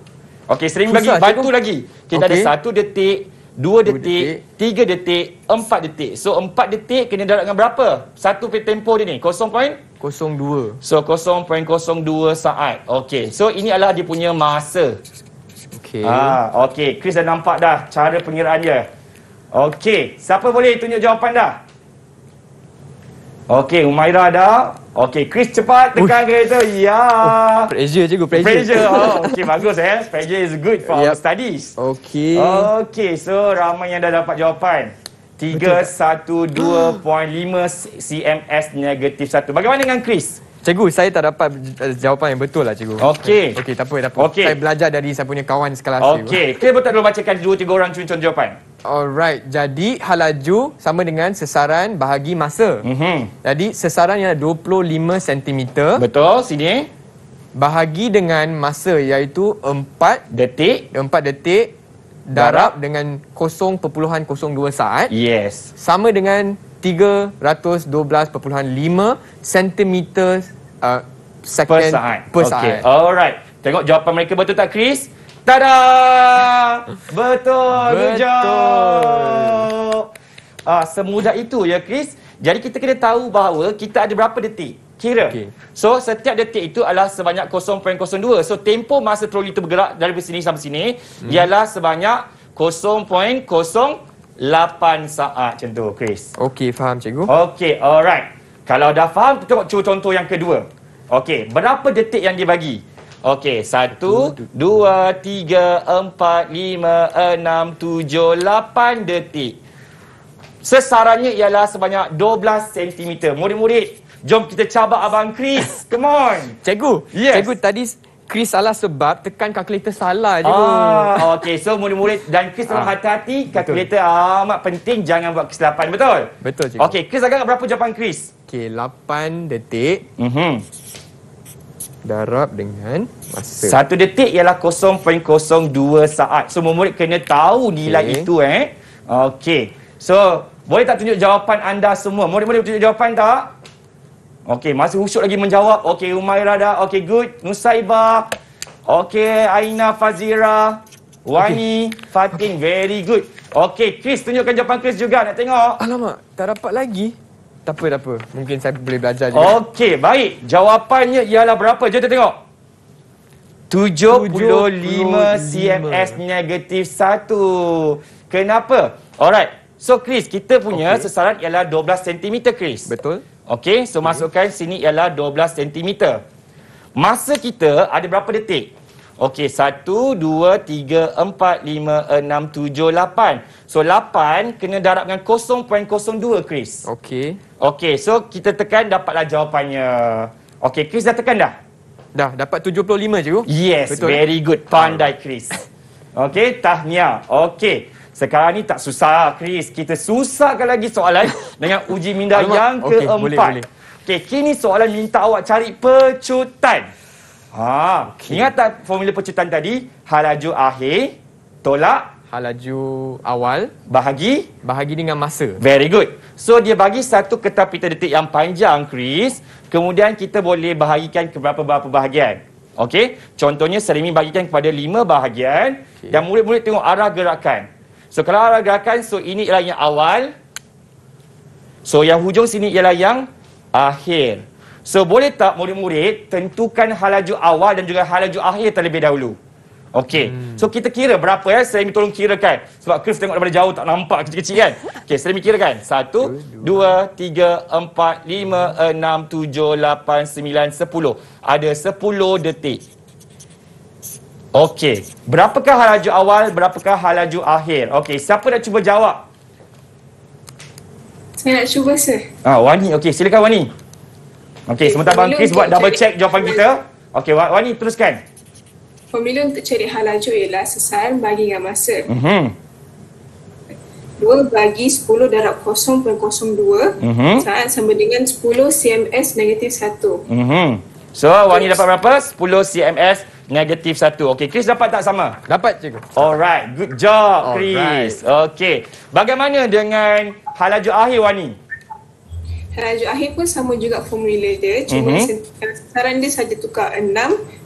Okey, sering bagi bantu lagi. Kita okay, ada satu detik, dua detik, detik, tiga detik, empat detik. So, empat detik kena darat dengan berapa? Satu tempo dia ni. Kosong poin? Kosong dua. So, kosong poin kosong dua saat. Okey, so ini adalah dia punya masa. Okey. Ah, Okey, Chris dah nampak dah cara pengiraan dia. Okey, siapa boleh tunjuk jawapan dah? Okey, Umaira ada. Okey, Chris cepat tekan Ush. kereta. Ya. Yeah. Oh, pressure je, pressure. Pressure. Oh, okey, bagus eh. Pressure is good for yep. studies. Okey. Okey, so ramai yang dah dapat jawapan. 312.5 CMS negatif 1. Bagaimana dengan Chris? Cikgu, saya tak dapat eh, jawapan yang betul lah cikgu. Okey. Okey, tak apa, tak apa. Okay. Saya belajar dari saya punya kawan sekelas okay. cikgu. Okey, kita betul dulu bacakan dua tiga orang cun jawapan. Alright, jadi halaju sama dengan sesaran bahagi masa. Mm-hmm. Jadi sesaran yang 25 cm. Betul, sini. Bahagi dengan masa iaitu 4 detik. 4 detik darab, darab dengan 0.02 saat. Yes. Sama dengan 312.5 cm Uh, second pesaat. pesaat. Okay. Alright. Tengok jawapan mereka betul tak Chris? Tada! Betul. Betul. Jawab. Ah semudah itu ya Chris. Jadi kita kena tahu bahawa kita ada berapa detik. Kira. Okay. So setiap detik itu adalah sebanyak 0.02. So tempo masa troli itu bergerak dari sini sampai sini hmm. ialah sebanyak 0.0 8 saat macam tu, Chris. Okay, faham cikgu. Okay, alright. Kalau dah faham, tengok contoh yang kedua. Okey, berapa detik yang dibagi? Okey, satu, dua, tiga, empat, lima, enam, tujuh, lapan detik. Sesarannya ialah sebanyak 12 cm. Murid-murid, jom kita cabar Abang Chris. Come on. Cikgu, yes. cikgu tadi Chris salah sebab tekan kalkulator salah je. Ah, Okey, so murid-murid dan Chris ah. hati-hati. Kalkulator amat penting, jangan buat kesilapan. Betul? Betul, cikgu. Okey, Chris agak berapa jawapan Chris? Okey, 8 detik. Mhm. Darab dengan masa. Satu detik ialah 0.02 saat. So, murid kena tahu nilai okay. itu eh. Okey. So, boleh tak tunjuk jawapan anda semua? Murid-murid tunjuk jawapan tak? Okey, masih usuk lagi menjawab. Okey, Umaira dah. Okey, good. Nusaiba. Okey, Aina Fazira. Wani, okay. Fatin, okay. very good. Okey, Chris tunjukkan jawapan Chris juga. Nak tengok. Alamak, tak dapat lagi. Tak apa, tak apa. Mungkin saya boleh belajar juga. Okey, baik. Jawapannya ialah berapa? Jom kita tengok. 75, 75 CMS negatif 1. Kenapa? Alright. So, Chris, kita punya okay. sesaran ialah 12 cm, Chris. Betul. Okey, so okay. masukkan sini ialah 12 cm. Masa kita ada berapa detik? Okey, satu, dua, tiga, empat, lima, enam, tujuh, lapan. So, lapan kena darab dengan kosong poin kosong dua, Chris. Okey. Okey, so kita tekan dapatlah jawapannya. Okey, Chris dah tekan dah? Dah, dapat tujuh puluh lima je. Yes, Betul. very good. Pandai, Chris. Okey, tahniah. Okey. Sekarang ni tak susah, Chris. Kita susahkan lagi soalan dengan uji minda Alamak. yang okay, keempat. Okay kini soalan minta awak cari pecutan. Ha, okay. ingat tak formula pecutan tadi? Halaju akhir tolak halaju awal bahagi bahagi dengan masa. Very good. So dia bagi satu kertas pita detik yang panjang Chris, kemudian kita boleh bahagikan ke berapa-berapa bahagian. Okey. Contohnya Serimi bahagikan kepada lima bahagian okay. dan murid-murid tengok arah gerakan. So kalau arah gerakan so ini ialah yang awal. So yang hujung sini ialah yang akhir. So boleh tak murid-murid tentukan halaju awal dan juga halaju akhir terlebih dahulu? Okey. Hmm. So kita kira berapa ya? Saya tolong kirakan. Sebab Chris tengok daripada jauh tak nampak kecil-kecil kan? Okey, saya kirakan. Satu, dua, tiga, empat, lima, enam, tujuh, lapan, sembilan, sepuluh. Ada sepuluh detik. Okey. Berapakah halaju awal? Berapakah halaju akhir? Okey, siapa nak cuba jawab? Saya nak cuba, sir. Ah, Wani. Okey, silakan Wani. Okey, sementara Bang Chris buat double check jawapan kita. Okey, Wani teruskan. Pemilu untuk cari hal laju ialah sesar bagi dengan masa. Mm-hmm. 2 bagi 10 darab 0.02 mm-hmm. saat sama dengan 10 CMS negatif 1. Mm-hmm. So, Wani yes. dapat berapa? 10 CMS negatif 1. Okey, Chris dapat tak sama? Dapat, cikgu. Alright, good job, Chris. Alright. Okay, bagaimana dengan hal laju akhir, Wani? Rajuk akhir pun sama juga formula dia cuma mm-hmm. sasaran dia saja tukar 6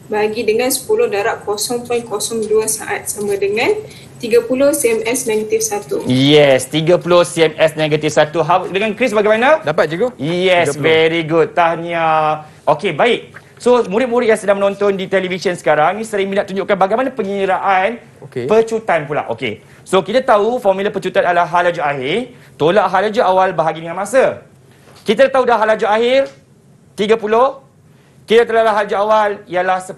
bagi dengan 10 darab 0.02 saat sama dengan 30 CMS negatif 1. Yes, 30 CMS negatif 1. How, dengan Chris bagaimana? Dapat cikgu. Yes, 30. very good. Tahniah. Okay, baik. So, murid-murid yang sedang menonton di televisyen sekarang ni sering minat tunjukkan bagaimana pengiraan okay. percutan pula. Okay. So, kita tahu formula percutan adalah halaju akhir. Tolak halaju awal bahagi dengan masa. Kita tahu dah halajat akhir 30. Kita telah halajat awal ialah 10.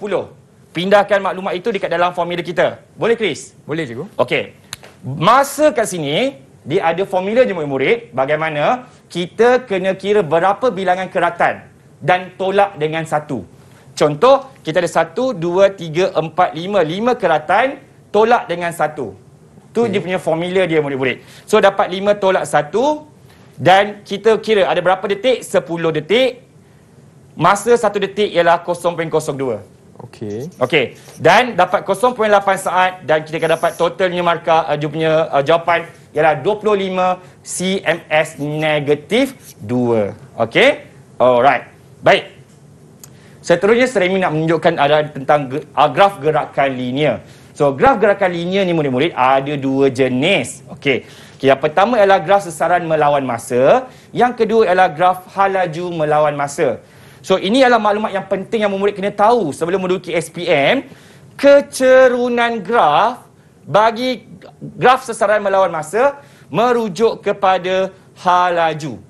Pindahkan maklumat itu dekat dalam formula kita. Boleh Chris? Boleh cikgu. Okey. Masa kat sini dia ada formula je murid-murid bagaimana kita kena kira berapa bilangan keratan dan tolak dengan satu. Contoh, kita ada satu, dua, tiga, empat, lima. Lima keratan tolak dengan satu. Tu okay. dia punya formula dia, murid-murid. So, dapat lima tolak satu, dan kita kira ada berapa detik? 10 detik. Masa 1 detik ialah 0.02. Okey. Okey. Dan dapat 0.8 saat dan kita akan dapat totalnya markah uh, dia punya uh, jawapan ialah 25 CMS negatif 2. Okey? Alright. Baik. Seterusnya Seremi nak menunjukkan ada tentang ge- uh, graf gerakan linear. So graf gerakan linear ni murid-murid ada dua jenis. Okey. Okay, yang pertama ialah graf sesaran melawan masa. Yang kedua ialah graf halaju melawan masa. So ini adalah maklumat yang penting yang murid kena tahu sebelum menduduki SPM. Kecerunan graf bagi graf sesaran melawan masa merujuk kepada halaju.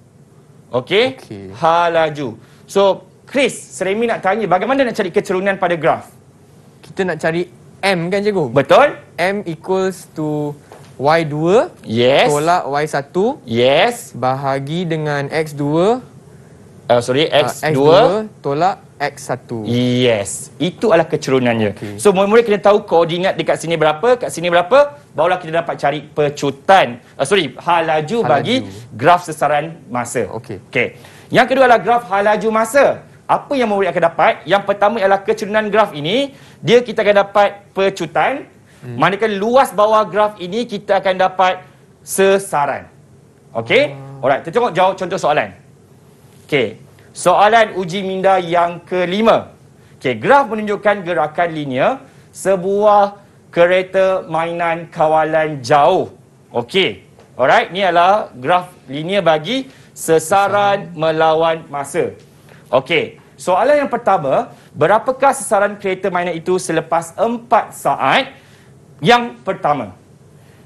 Okey? Okay. Halaju. So Chris, Seremi nak tanya bagaimana nak cari kecerunan pada graf? Kita nak cari M kan cikgu? Betul. M equals to Y2 yes. tolak Y1 yes. bahagi dengan X2 uh, sorry, X2, uh, X2 tolak X1 Yes, itu adalah kecerunannya okay. So, murid-murid kena tahu koordinat dekat sini berapa, kat sini berapa Barulah kita dapat cari pecutan, uh, sorry, hal laju hal bagi laju. graf sesaran masa okay. Okay. Yang kedua adalah graf hal laju masa Apa yang murid akan dapat? Yang pertama ialah kecerunan graf ini Dia kita akan dapat pecutan Hmm. Manakala luas bawah graf ini kita akan dapat sesaran. okay? Hmm. Alright, kita tengok jawab contoh soalan. Okay, Soalan uji minda yang kelima. Okay, graf menunjukkan gerakan linear sebuah kereta mainan kawalan jauh. Okay, Alright, ni adalah graf linear bagi sesaran hmm. melawan masa. Okay, Soalan yang pertama, berapakah sesaran kereta mainan itu selepas 4 saat? Yang pertama.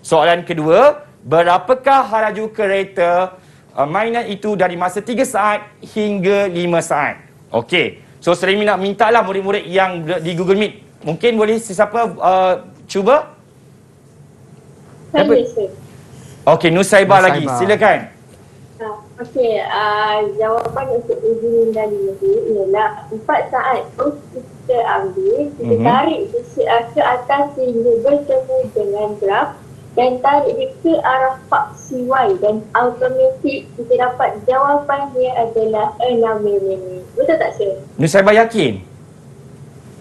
Soalan kedua, berapakah haraju kereta uh, mainan itu dari masa 3 saat hingga 5 saat? Okey. So, sering nak minta lah murid-murid yang di Google Meet. Mungkin boleh siapa uh, cuba? Saya, Okey, Nur Nusaiba lagi. Silakan. Ah, okey, uh, jawapan untuk Ibu Linda ni ialah 4 saat. Oh, kita ambil, kita mm-hmm. tarik di, uh, ke atas sehingga bertemu dengan graf dan tarik dia ke arah faksi Y dan automatik kita dapat jawapan dia adalah 6 mm. Betul tak, Sir? Ini saya bayar yakin.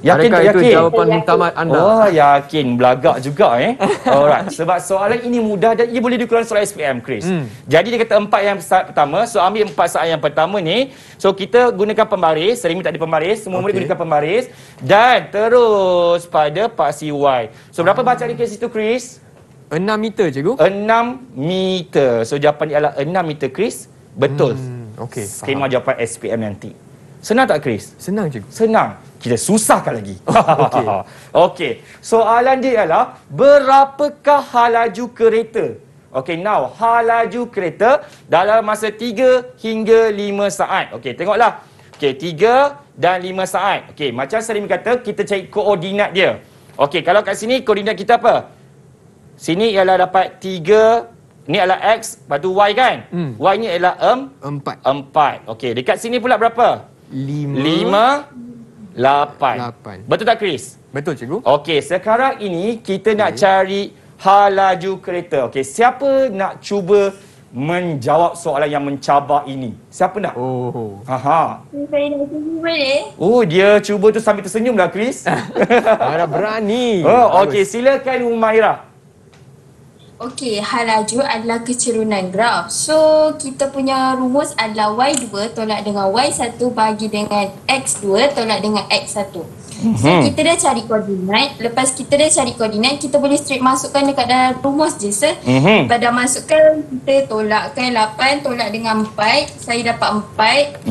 Yakin Adakah yakin? itu jawapan muktamad anda? oh, yakin. Belagak juga eh. Alright. Sebab soalan ini mudah dan ia boleh dikurang surat SPM, Chris. Hmm. Jadi dia kata empat yang saat pertama. So, ambil empat saat yang pertama ni. So, kita gunakan pembaris. Serimi tak ada pembaris. Semua okay. murid gunakan pembaris. Dan terus pada paksi Y. So, berapa hmm. bacaan dikasih itu, Chris? Enam meter, cikgu. Enam meter. So, jawapan ialah enam meter, Chris. Betul. Hmm. Okay. Skema jawapan SPM nanti. Senang tak, Chris? Senang, cikgu. Senang kita susahkan lagi. Okey. Okey. Soalan dia ialah berapakah halaju kereta? Okey, now halaju kereta dalam masa 3 hingga 5 saat. Okey, tengoklah. Okey, 3 dan 5 saat. Okey, macam Salim kata kita cari koordinat dia. Okey, kalau kat sini koordinat kita apa? Sini ialah dapat 3 ini adalah X, lepas tu Y kan? Hmm. Y ni ialah M? Empat. Empat. Okey, dekat sini pula berapa? Lima. Lima. Lapan. Lapan. Betul tak Chris? Betul cikgu. Okey, sekarang ini kita okay. nak cari halaju kereta. Okey, siapa nak cuba menjawab soalan yang mencabar ini? Siapa nak? Oh. Aha. Saya nak cuba boleh? Oh, dia cuba tu sambil tersenyumlah Chris. Ada berani. Oh, okey, silakan Umairah. Okey, hal laju adalah kecerunan graf. So, kita punya rumus adalah Y2 tolak dengan Y1 bagi dengan X2 tolak dengan X1. So hmm. kita dah cari koordinat Lepas kita dah cari koordinat Kita boleh straight masukkan dekat dalam rumus je sir hmm. Kita dah masukkan Kita tolakkan 8 Tolak dengan 4 Saya dapat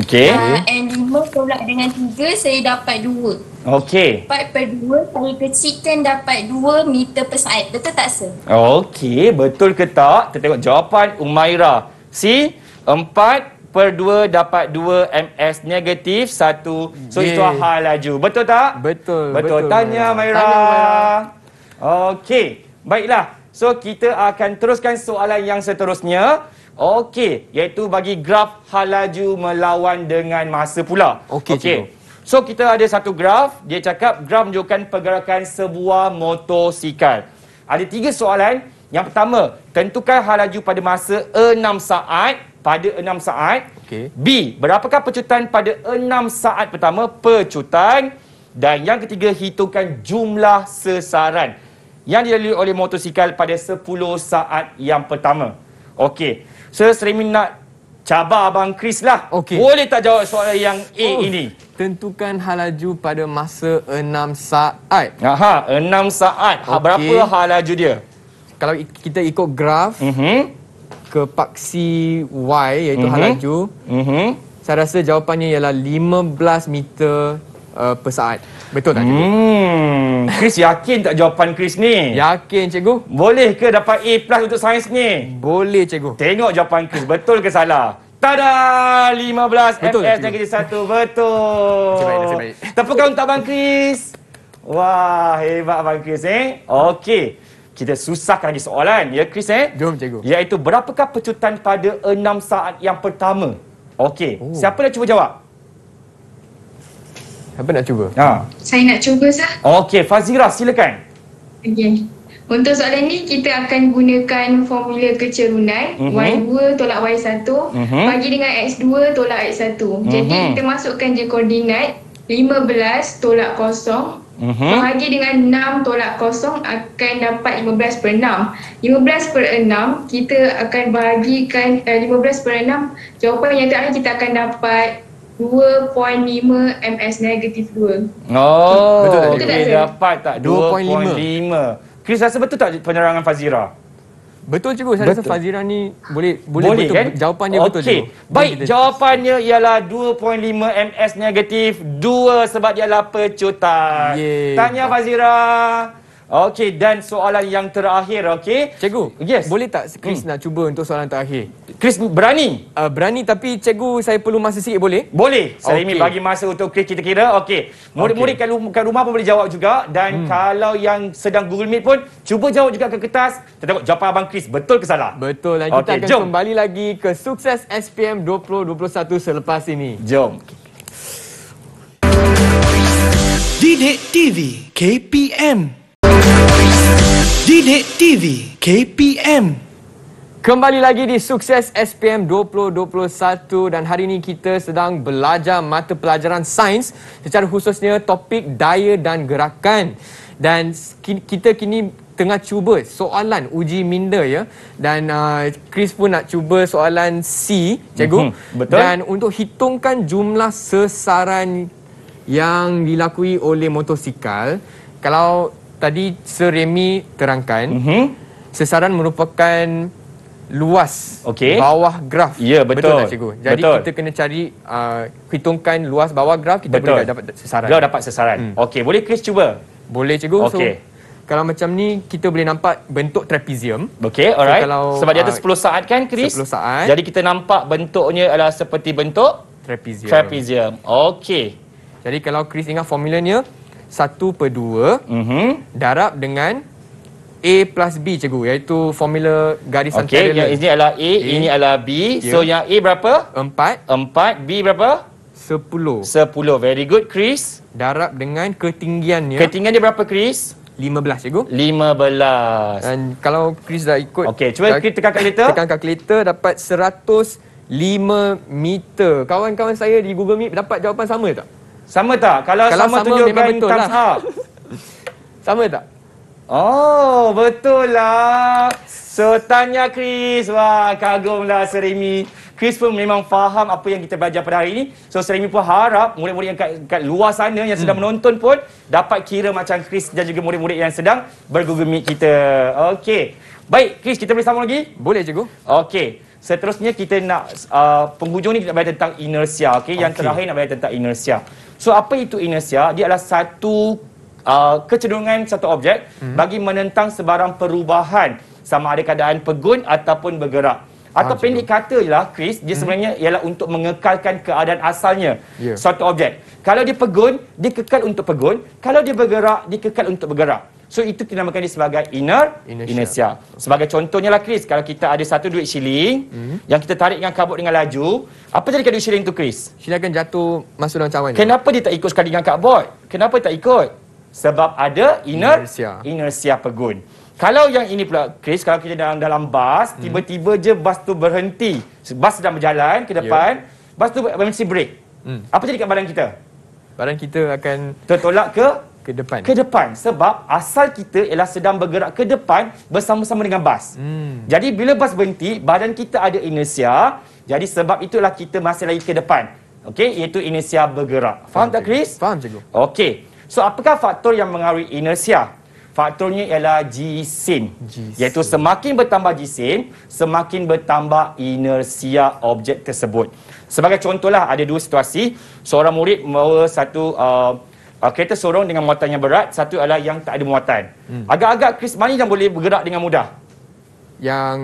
4 okay. Uh, and 5 tolak dengan 3 Saya dapat 2 Okay. 4 per 2 Saya kecilkan dapat 2 meter per saat Betul tak sir? Okay betul ke tak? Kita tengok jawapan Umaira si 4 per 2 dapat 2 MS negatif 1. So Yay. itu hal laju. Betul tak? Betul. Betul. betul. Tanya Maira. Okey. Baiklah. So kita akan teruskan soalan yang seterusnya. Okey, iaitu bagi graf hal laju melawan dengan masa pula. Okey. Okay. So kita ada satu graf, dia cakap graf menunjukkan pergerakan sebuah motosikal. Ada tiga soalan. Yang pertama, tentukan hal laju pada masa 6 saat pada 6 saat. Okay. B, berapakah pecutan pada 6 saat pertama pecutan? Dan yang ketiga, hitungkan jumlah sesaran yang dilalui oleh motosikal pada 10 saat yang pertama. Okey. So, streaming nak cabar Abang Chris lah. Okay. Boleh tak jawab soalan yang A oh. ini? Tentukan halaju pada masa 6 saat. Aha, 6 saat. Ha, okay. Berapa halaju dia? Kalau kita ikut graf, uh mhm. -huh ke paksi Y iaitu mm-hmm. hal Mm-hmm. Saya rasa jawapannya ialah 15 meter uh, per saat. Betul tak cikgu? Hmm. Chris yakin tak jawapan Chris ni? Yakin cikgu. Boleh ke dapat A plus untuk sains ni? Boleh cikgu. Tengok jawapan Chris betul ke salah. Tada! 15 FS FS negatif 1. Betul. Nasib baik, nasib baik. Tepukkan untuk Abang Chris. Wah, hebat Abang Chris eh. Okey kita susahkan lagi soalan ya Chris eh. Jom cikgu. Iaitu berapakah pecutan pada enam saat yang pertama? Okey. Oh. Siapa nak cuba jawab? Siapa nak cuba? Ha. Saya nak cuba sah. Okey, Fazira silakan. Okay. Untuk soalan ni kita akan gunakan formula kecerunan mm-hmm. y2 tolak y1 mm-hmm. bagi dengan x2 tolak x1. Mm-hmm. Jadi mhm. kita masukkan je koordinat 15 tolak kosong. Uh-huh. Mm-hmm. Bahagi dengan 6 tolak kosong akan dapat 15 per 6. 15 per 6 kita akan bahagikan uh, eh, 15 per 6 jawapan yang terakhir kita akan dapat 2.5 ms negatif 2. Oh, betul tak? Okay, dapat tak? 2.5. 2.5. Chris rasa betul tak penerangan Fazira? Betul cikgu, saya rasa Fazira ni boleh boleh, boleh betul. Kan? Jawapan dia okay. betul cikgu. Baik, kita... jawapannya ialah 2.5 ms negatif, 2 sebab dia lah pecutan. Yeay. Tanya Tanya Fazira. Okey, dan soalan yang terakhir, okey? Cikgu, yes. boleh tak hmm. Chris hmm. nak cuba untuk soalan terakhir? Chris, berani? Uh, berani tapi cikgu saya perlu masa sikit, boleh? Boleh. Saya okay. bagi masa untuk Chris kita kira. Okey, murid-murid okay. kat rumah pun boleh jawab juga. Dan hmm. kalau yang sedang Google Meet pun, cuba jawab juga ke kertas. Kita tengok jawapan Abang Chris, betul ke salah? Betul. Dan okay, kita akan jom. kembali lagi ke sukses SPM 2021 selepas ini. Jom. Didik TV KPM Didik TV KPM Kembali lagi di Sukses SPM 2021 dan hari ini kita sedang belajar mata pelajaran sains secara khususnya topik daya dan gerakan dan kita kini tengah cuba soalan uji minda ya dan uh, Chris pun nak cuba soalan C cikgu mm-hmm, betul. dan untuk hitungkan jumlah sesaran yang dilakui oleh motosikal kalau tadi Sir Remy terangkan mm-hmm. sesaran merupakan luas okay. bawah graf. Ya, yeah, betul. Betul tak cikgu? Jadi betul. kita kena cari uh, hitungkan luas bawah graf kita betul. boleh dapat sesaran. Kita dapat sesaran. Mm. Okey, boleh Chris cuba? Boleh cikgu. Okay. So, kalau macam ni kita boleh nampak bentuk trapezium. Okey, alright. So, kalau, Sebab dia ada ah, uh, 10 saat kan Chris? 10 saat. Jadi kita nampak bentuknya adalah seperti bentuk trapezium. Trapezium. Okey. Jadi kalau Chris ingat formulanya, satu per dua mm -hmm. darab dengan A plus B cikgu iaitu formula garisan okay, antara yang ini adalah A, A ini adalah B yeah. so yang A berapa? empat empat B berapa? sepuluh sepuluh very good Chris darab dengan ketinggiannya ketinggian dia berapa Chris? 15 cikgu 15 dan kalau Chris dah ikut ok cuba dah, tekan kalkulator tekan kalkulator dapat 105 meter kawan-kawan saya di Google Meet dapat jawapan sama tak? Sama tak? Kalau, Kalau sama, sama tunjukkan memang betul lah. sama tak? Oh, betul lah. So, tanya Chris. Wah, kagumlah Serimi. Chris pun memang faham apa yang kita belajar pada hari ini. So, Serimi pun harap murid-murid yang kat, kat luar sana yang sedang hmm. menonton pun dapat kira macam Chris dan juga murid-murid yang sedang bergugumit kita. Okey. Baik, Chris, kita boleh sambung lagi? Boleh, cikgu. Okey. Seterusnya, kita nak... Uh, penghujung ni kita nak bayar tentang inersia, okey? Yang terakhir nak bayar tentang inersia. So apa itu inersia? Dia adalah satu uh, kecenderungan satu objek hmm. bagi menentang sebarang perubahan sama ada keadaan pegun ataupun bergerak. Atau ah, pendek kata ialah Chris, dia hmm. sebenarnya ialah untuk mengekalkan keadaan asalnya yeah. suatu objek. Kalau dia pegun, dia kekal untuk pegun. Kalau dia bergerak, dia kekal untuk bergerak. So itu dinamakan dia sebagai inner inertia. inertia. Sebagai contohnya lah Chris, kalau kita ada satu duit shilling mm-hmm. yang kita tarik dengan kabut dengan laju, apa jadi kat shilling tu Chris? Shilling akan jatuh masuk dalam cawan. Kenapa dia tak ikut sekali dengan kabut? Kenapa tak ikut? Sebab ada inner inertia, inertia pegun. Kalau yang ini pula Chris, kalau kita dalam dalam bas, mm tiba-tiba je bas tu berhenti. Bas sedang berjalan ke ya. depan, yeah. bas tu emergency brake. Mm. Apa jadi kat badan kita? Badan kita akan tertolak ke ke depan. Ke depan sebab asal kita ialah sedang bergerak ke depan bersama-sama dengan bas. Hmm. Jadi bila bas berhenti, badan kita ada inersia. Jadi sebab itulah kita masih lagi ke depan. Okey, iaitu inersia bergerak. Faham, Faham tak Chris? Faham cikgu. Okey. So apakah faktor yang mengaruhi inersia? Faktornya ialah jisim. Iaitu semakin bertambah jisim, semakin bertambah inersia objek tersebut. Sebagai contohlah ada dua situasi, seorang murid membawa satu uh, uh, kereta sorong dengan muatan yang berat, satu adalah yang tak ada muatan. Hmm. Agak-agak kris mana yang boleh bergerak dengan mudah? Yang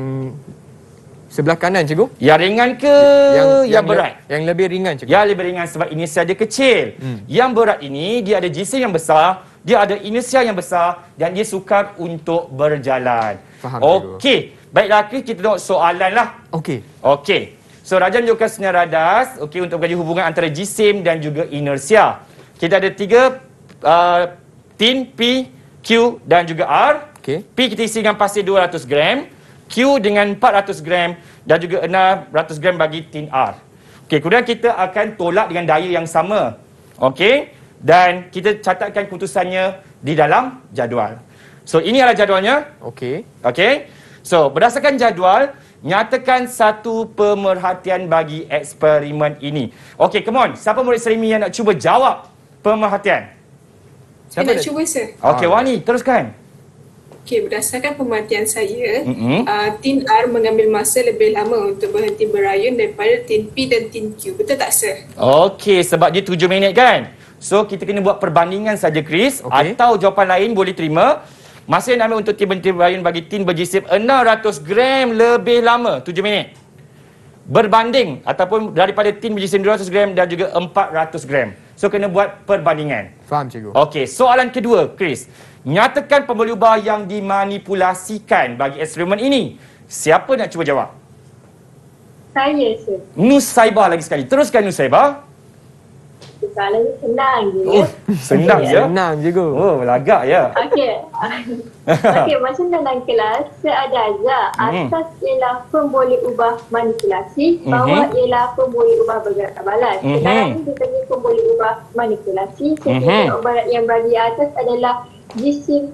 sebelah kanan cikgu? Yang ringan ke yang, yang, yang berat? Yang, yang lebih ringan cikgu. Yang lebih ringan sebab inisial dia kecil. Hmm. Yang berat ini dia ada jisim yang besar, dia ada inisial yang besar dan dia sukar untuk berjalan. Faham Okey. Baiklah Chris, kita tengok soalan lah. Okey. Okey. So, Rajan menunjukkan senyaradas okay, untuk mengaji hubungan antara jisim dan juga inersia kita ada tiga uh, tin P, Q dan juga R. Okay. P kita isi dengan pasir 200 gram, Q dengan 400 gram dan juga 600 gram bagi tin R. Okey, kemudian kita akan tolak dengan daya yang sama. Okey, dan kita catatkan keputusannya di dalam jadual. So, ini adalah jadualnya. Okey. Okey. So, berdasarkan jadual, nyatakan satu pemerhatian bagi eksperimen ini. Okey, come on. Siapa murid serimi yang nak cuba jawab pemerhatian. Saya nak cuba, sir. Okey, ah, Wani, teruskan. Okey, berdasarkan pemerhatian saya, mm-hmm. uh, tin R mengambil masa lebih lama untuk berhenti berayun daripada tin P dan tin Q. Betul tak, sir? Okey, sebab dia tujuh minit, kan? So, kita kena buat perbandingan saja, Chris. Okay. Atau jawapan lain boleh terima. Masa yang diambil untuk tin berayun bagi tin berjisip 600 gram lebih lama, tujuh minit berbanding ataupun daripada tin berjisim 200 gram dan juga 400 gram. So kena buat perbandingan. Faham cikgu. Okey, soalan kedua, Chris. Nyatakan pembeli ubah yang dimanipulasikan bagi eksperimen ini. Siapa nak cuba jawab? Saya, Cik. Nusaibah lagi sekali. Teruskan Nusaibah. Nusaibah. Kalau ni senang je. Ya. Oh, ya. senang okay, je? Senang je go. Oh, lagak ya. Okay. Okay, macam dalam kelas, saya ada ajar. Hmm. Atas mm. ialah pemboleh ubah manipulasi. Bawah mm-hmm. ialah pemboleh ubah bergerak balas. Mm-hmm. Sekarang kita pergi pemboleh ubah manipulasi. Sekarang mm-hmm. yang berada di atas adalah jisim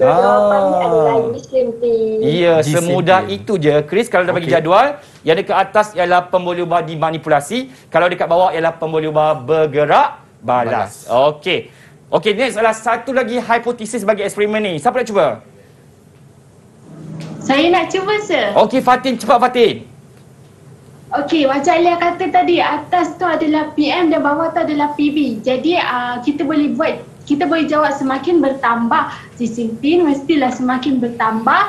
Jawapan ah. dia adalah Muslim Tea. Ya, semudah itu je. Chris, kalau dah bagi jadual, yang dekat atas ialah pemboleh ubah dimanipulasi. Kalau dekat bawah ialah pemboleh ubah bergerak, balas. balas. Okey. Okey, next adalah satu lagi hipotesis bagi eksperimen ni. Siapa nak cuba? Saya nak cuba, sir. Okey, Fatin. Cepat, Fatin. Okey, macam Alia kata tadi, atas tu adalah PM dan bawah tu adalah PB. Jadi, uh, kita boleh buat kita boleh jawab semakin bertambah disiplin mestilah semakin bertambah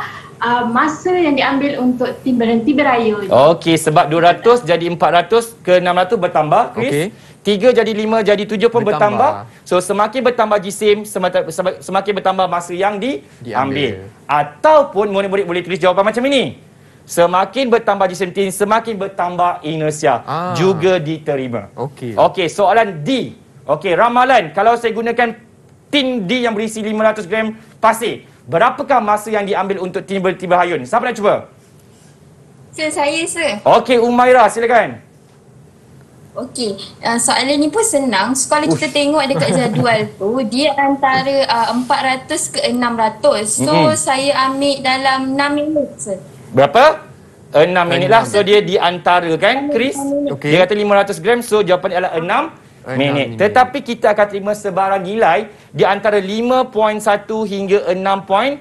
uh, masa yang diambil untuk tim berhenti beraya. Okey sebab 200 jadi 400 ke 600 bertambah Chris. Okay. Tiga jadi lima jadi tujuh pun bertambah. bertambah. So semakin bertambah jisim, semakin bertambah masa yang di diambil. Ambil. Ataupun murid-murid boleh tulis jawapan macam ini. Semakin bertambah jisim tin, semakin bertambah inersia ah. juga diterima. Okey. Okey, soalan D. Okey, ramalan kalau saya gunakan tin D yang berisi 500 gram pasir, berapakah masa yang diambil untuk tin tiba hayun? Siapa nak cuba? Sir, saya, sir. Okey, Umaira, silakan. Okey, uh, soalan ni pun senang. Sekali kita tengok dekat jadual tu, dia antara uh, 400 ke 600. So, mm-hmm. saya ambil dalam 6 minit, sir. Berapa? 6 minit lah. So, dia diantara kan, Chris? Okay. Dia kata 500 gram. So, jawapan ialah 6 minit. Tetapi kita akan terima sebarang nilai di antara 5.1 hingga 6.9.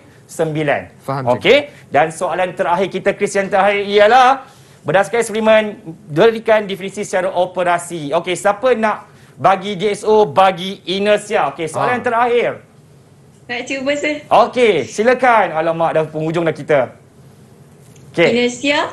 Faham. Okey. Dan soalan terakhir kita, Chris, yang terakhir ialah berdasarkan eksperimen, berikan definisi secara operasi. Okey, siapa nak bagi DSO, bagi inersia? Okey, soalan ha. terakhir. Nak cuba, sir. Okey, silakan. Alamak, dah penghujung dah kita. Okay. Inersia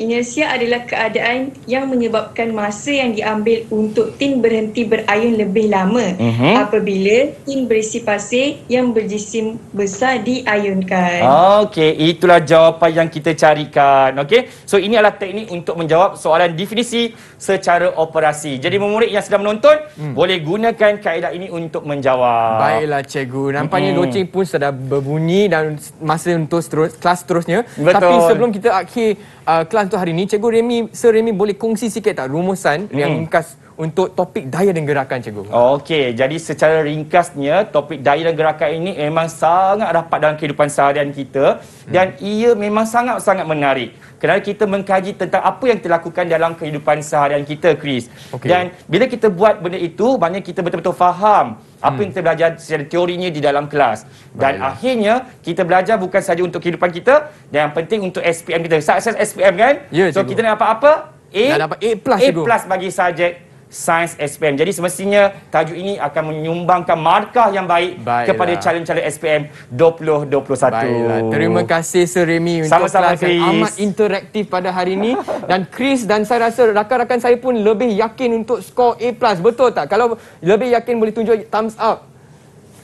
inersia adalah keadaan yang menyebabkan masa yang diambil untuk tin berhenti berayun lebih lama uh-huh. apabila tin berisi pasir yang berjisim besar diayunkan. Okey, itulah jawapan yang kita carikan. Okey. So ini adalah teknik untuk menjawab soalan definisi secara operasi. Jadi murid yang sedang menonton hmm. boleh gunakan kaedah ini untuk menjawab. Baiklah cikgu. Nampaknya hmm. loceng pun sudah berbunyi dan masa untuk terus, kelas seterusnya. Betul. Tapi sebelum kita akhir uh, kelas tu hari ni Cikgu Remy Sir Remy boleh kongsi sikit tak Rumusan hmm. yang ringkas Untuk topik daya dan gerakan Cikgu Okey Jadi secara ringkasnya Topik daya dan gerakan ini Memang sangat rapat Dalam kehidupan seharian kita hmm. Dan hmm. ia memang sangat-sangat menarik Kerana kita mengkaji Tentang apa yang dilakukan Dalam kehidupan seharian kita Chris okay. Dan bila kita buat benda itu Banyak kita betul-betul faham apa hmm. yang kita belajar secara teorinya di dalam kelas dan Baiklah. akhirnya kita belajar bukan saja untuk kehidupan kita dan yang penting untuk SPM kita sukses SPM kan yeah, so cikgu. kita nak dapat apa A, dapat A plus A plus bagi subjek Sains SPM. Jadi semestinya tajuk ini akan menyumbangkan markah yang baik Baiklah. kepada calon-calon SPM 2021. Baiklah. Terima kasih Sir Remy untuk kelas amat interaktif pada hari ini dan Chris dan saya rasa rakan-rakan saya pun lebih yakin untuk skor A+. Plus. Betul tak? Kalau lebih yakin boleh tunjuk thumbs up.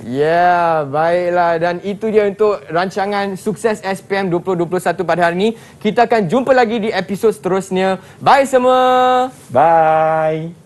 Ya, yeah, baiklah dan itu dia untuk rancangan sukses SPM 2021 pada hari ini. Kita akan jumpa lagi di episod seterusnya. Bye semua. Bye.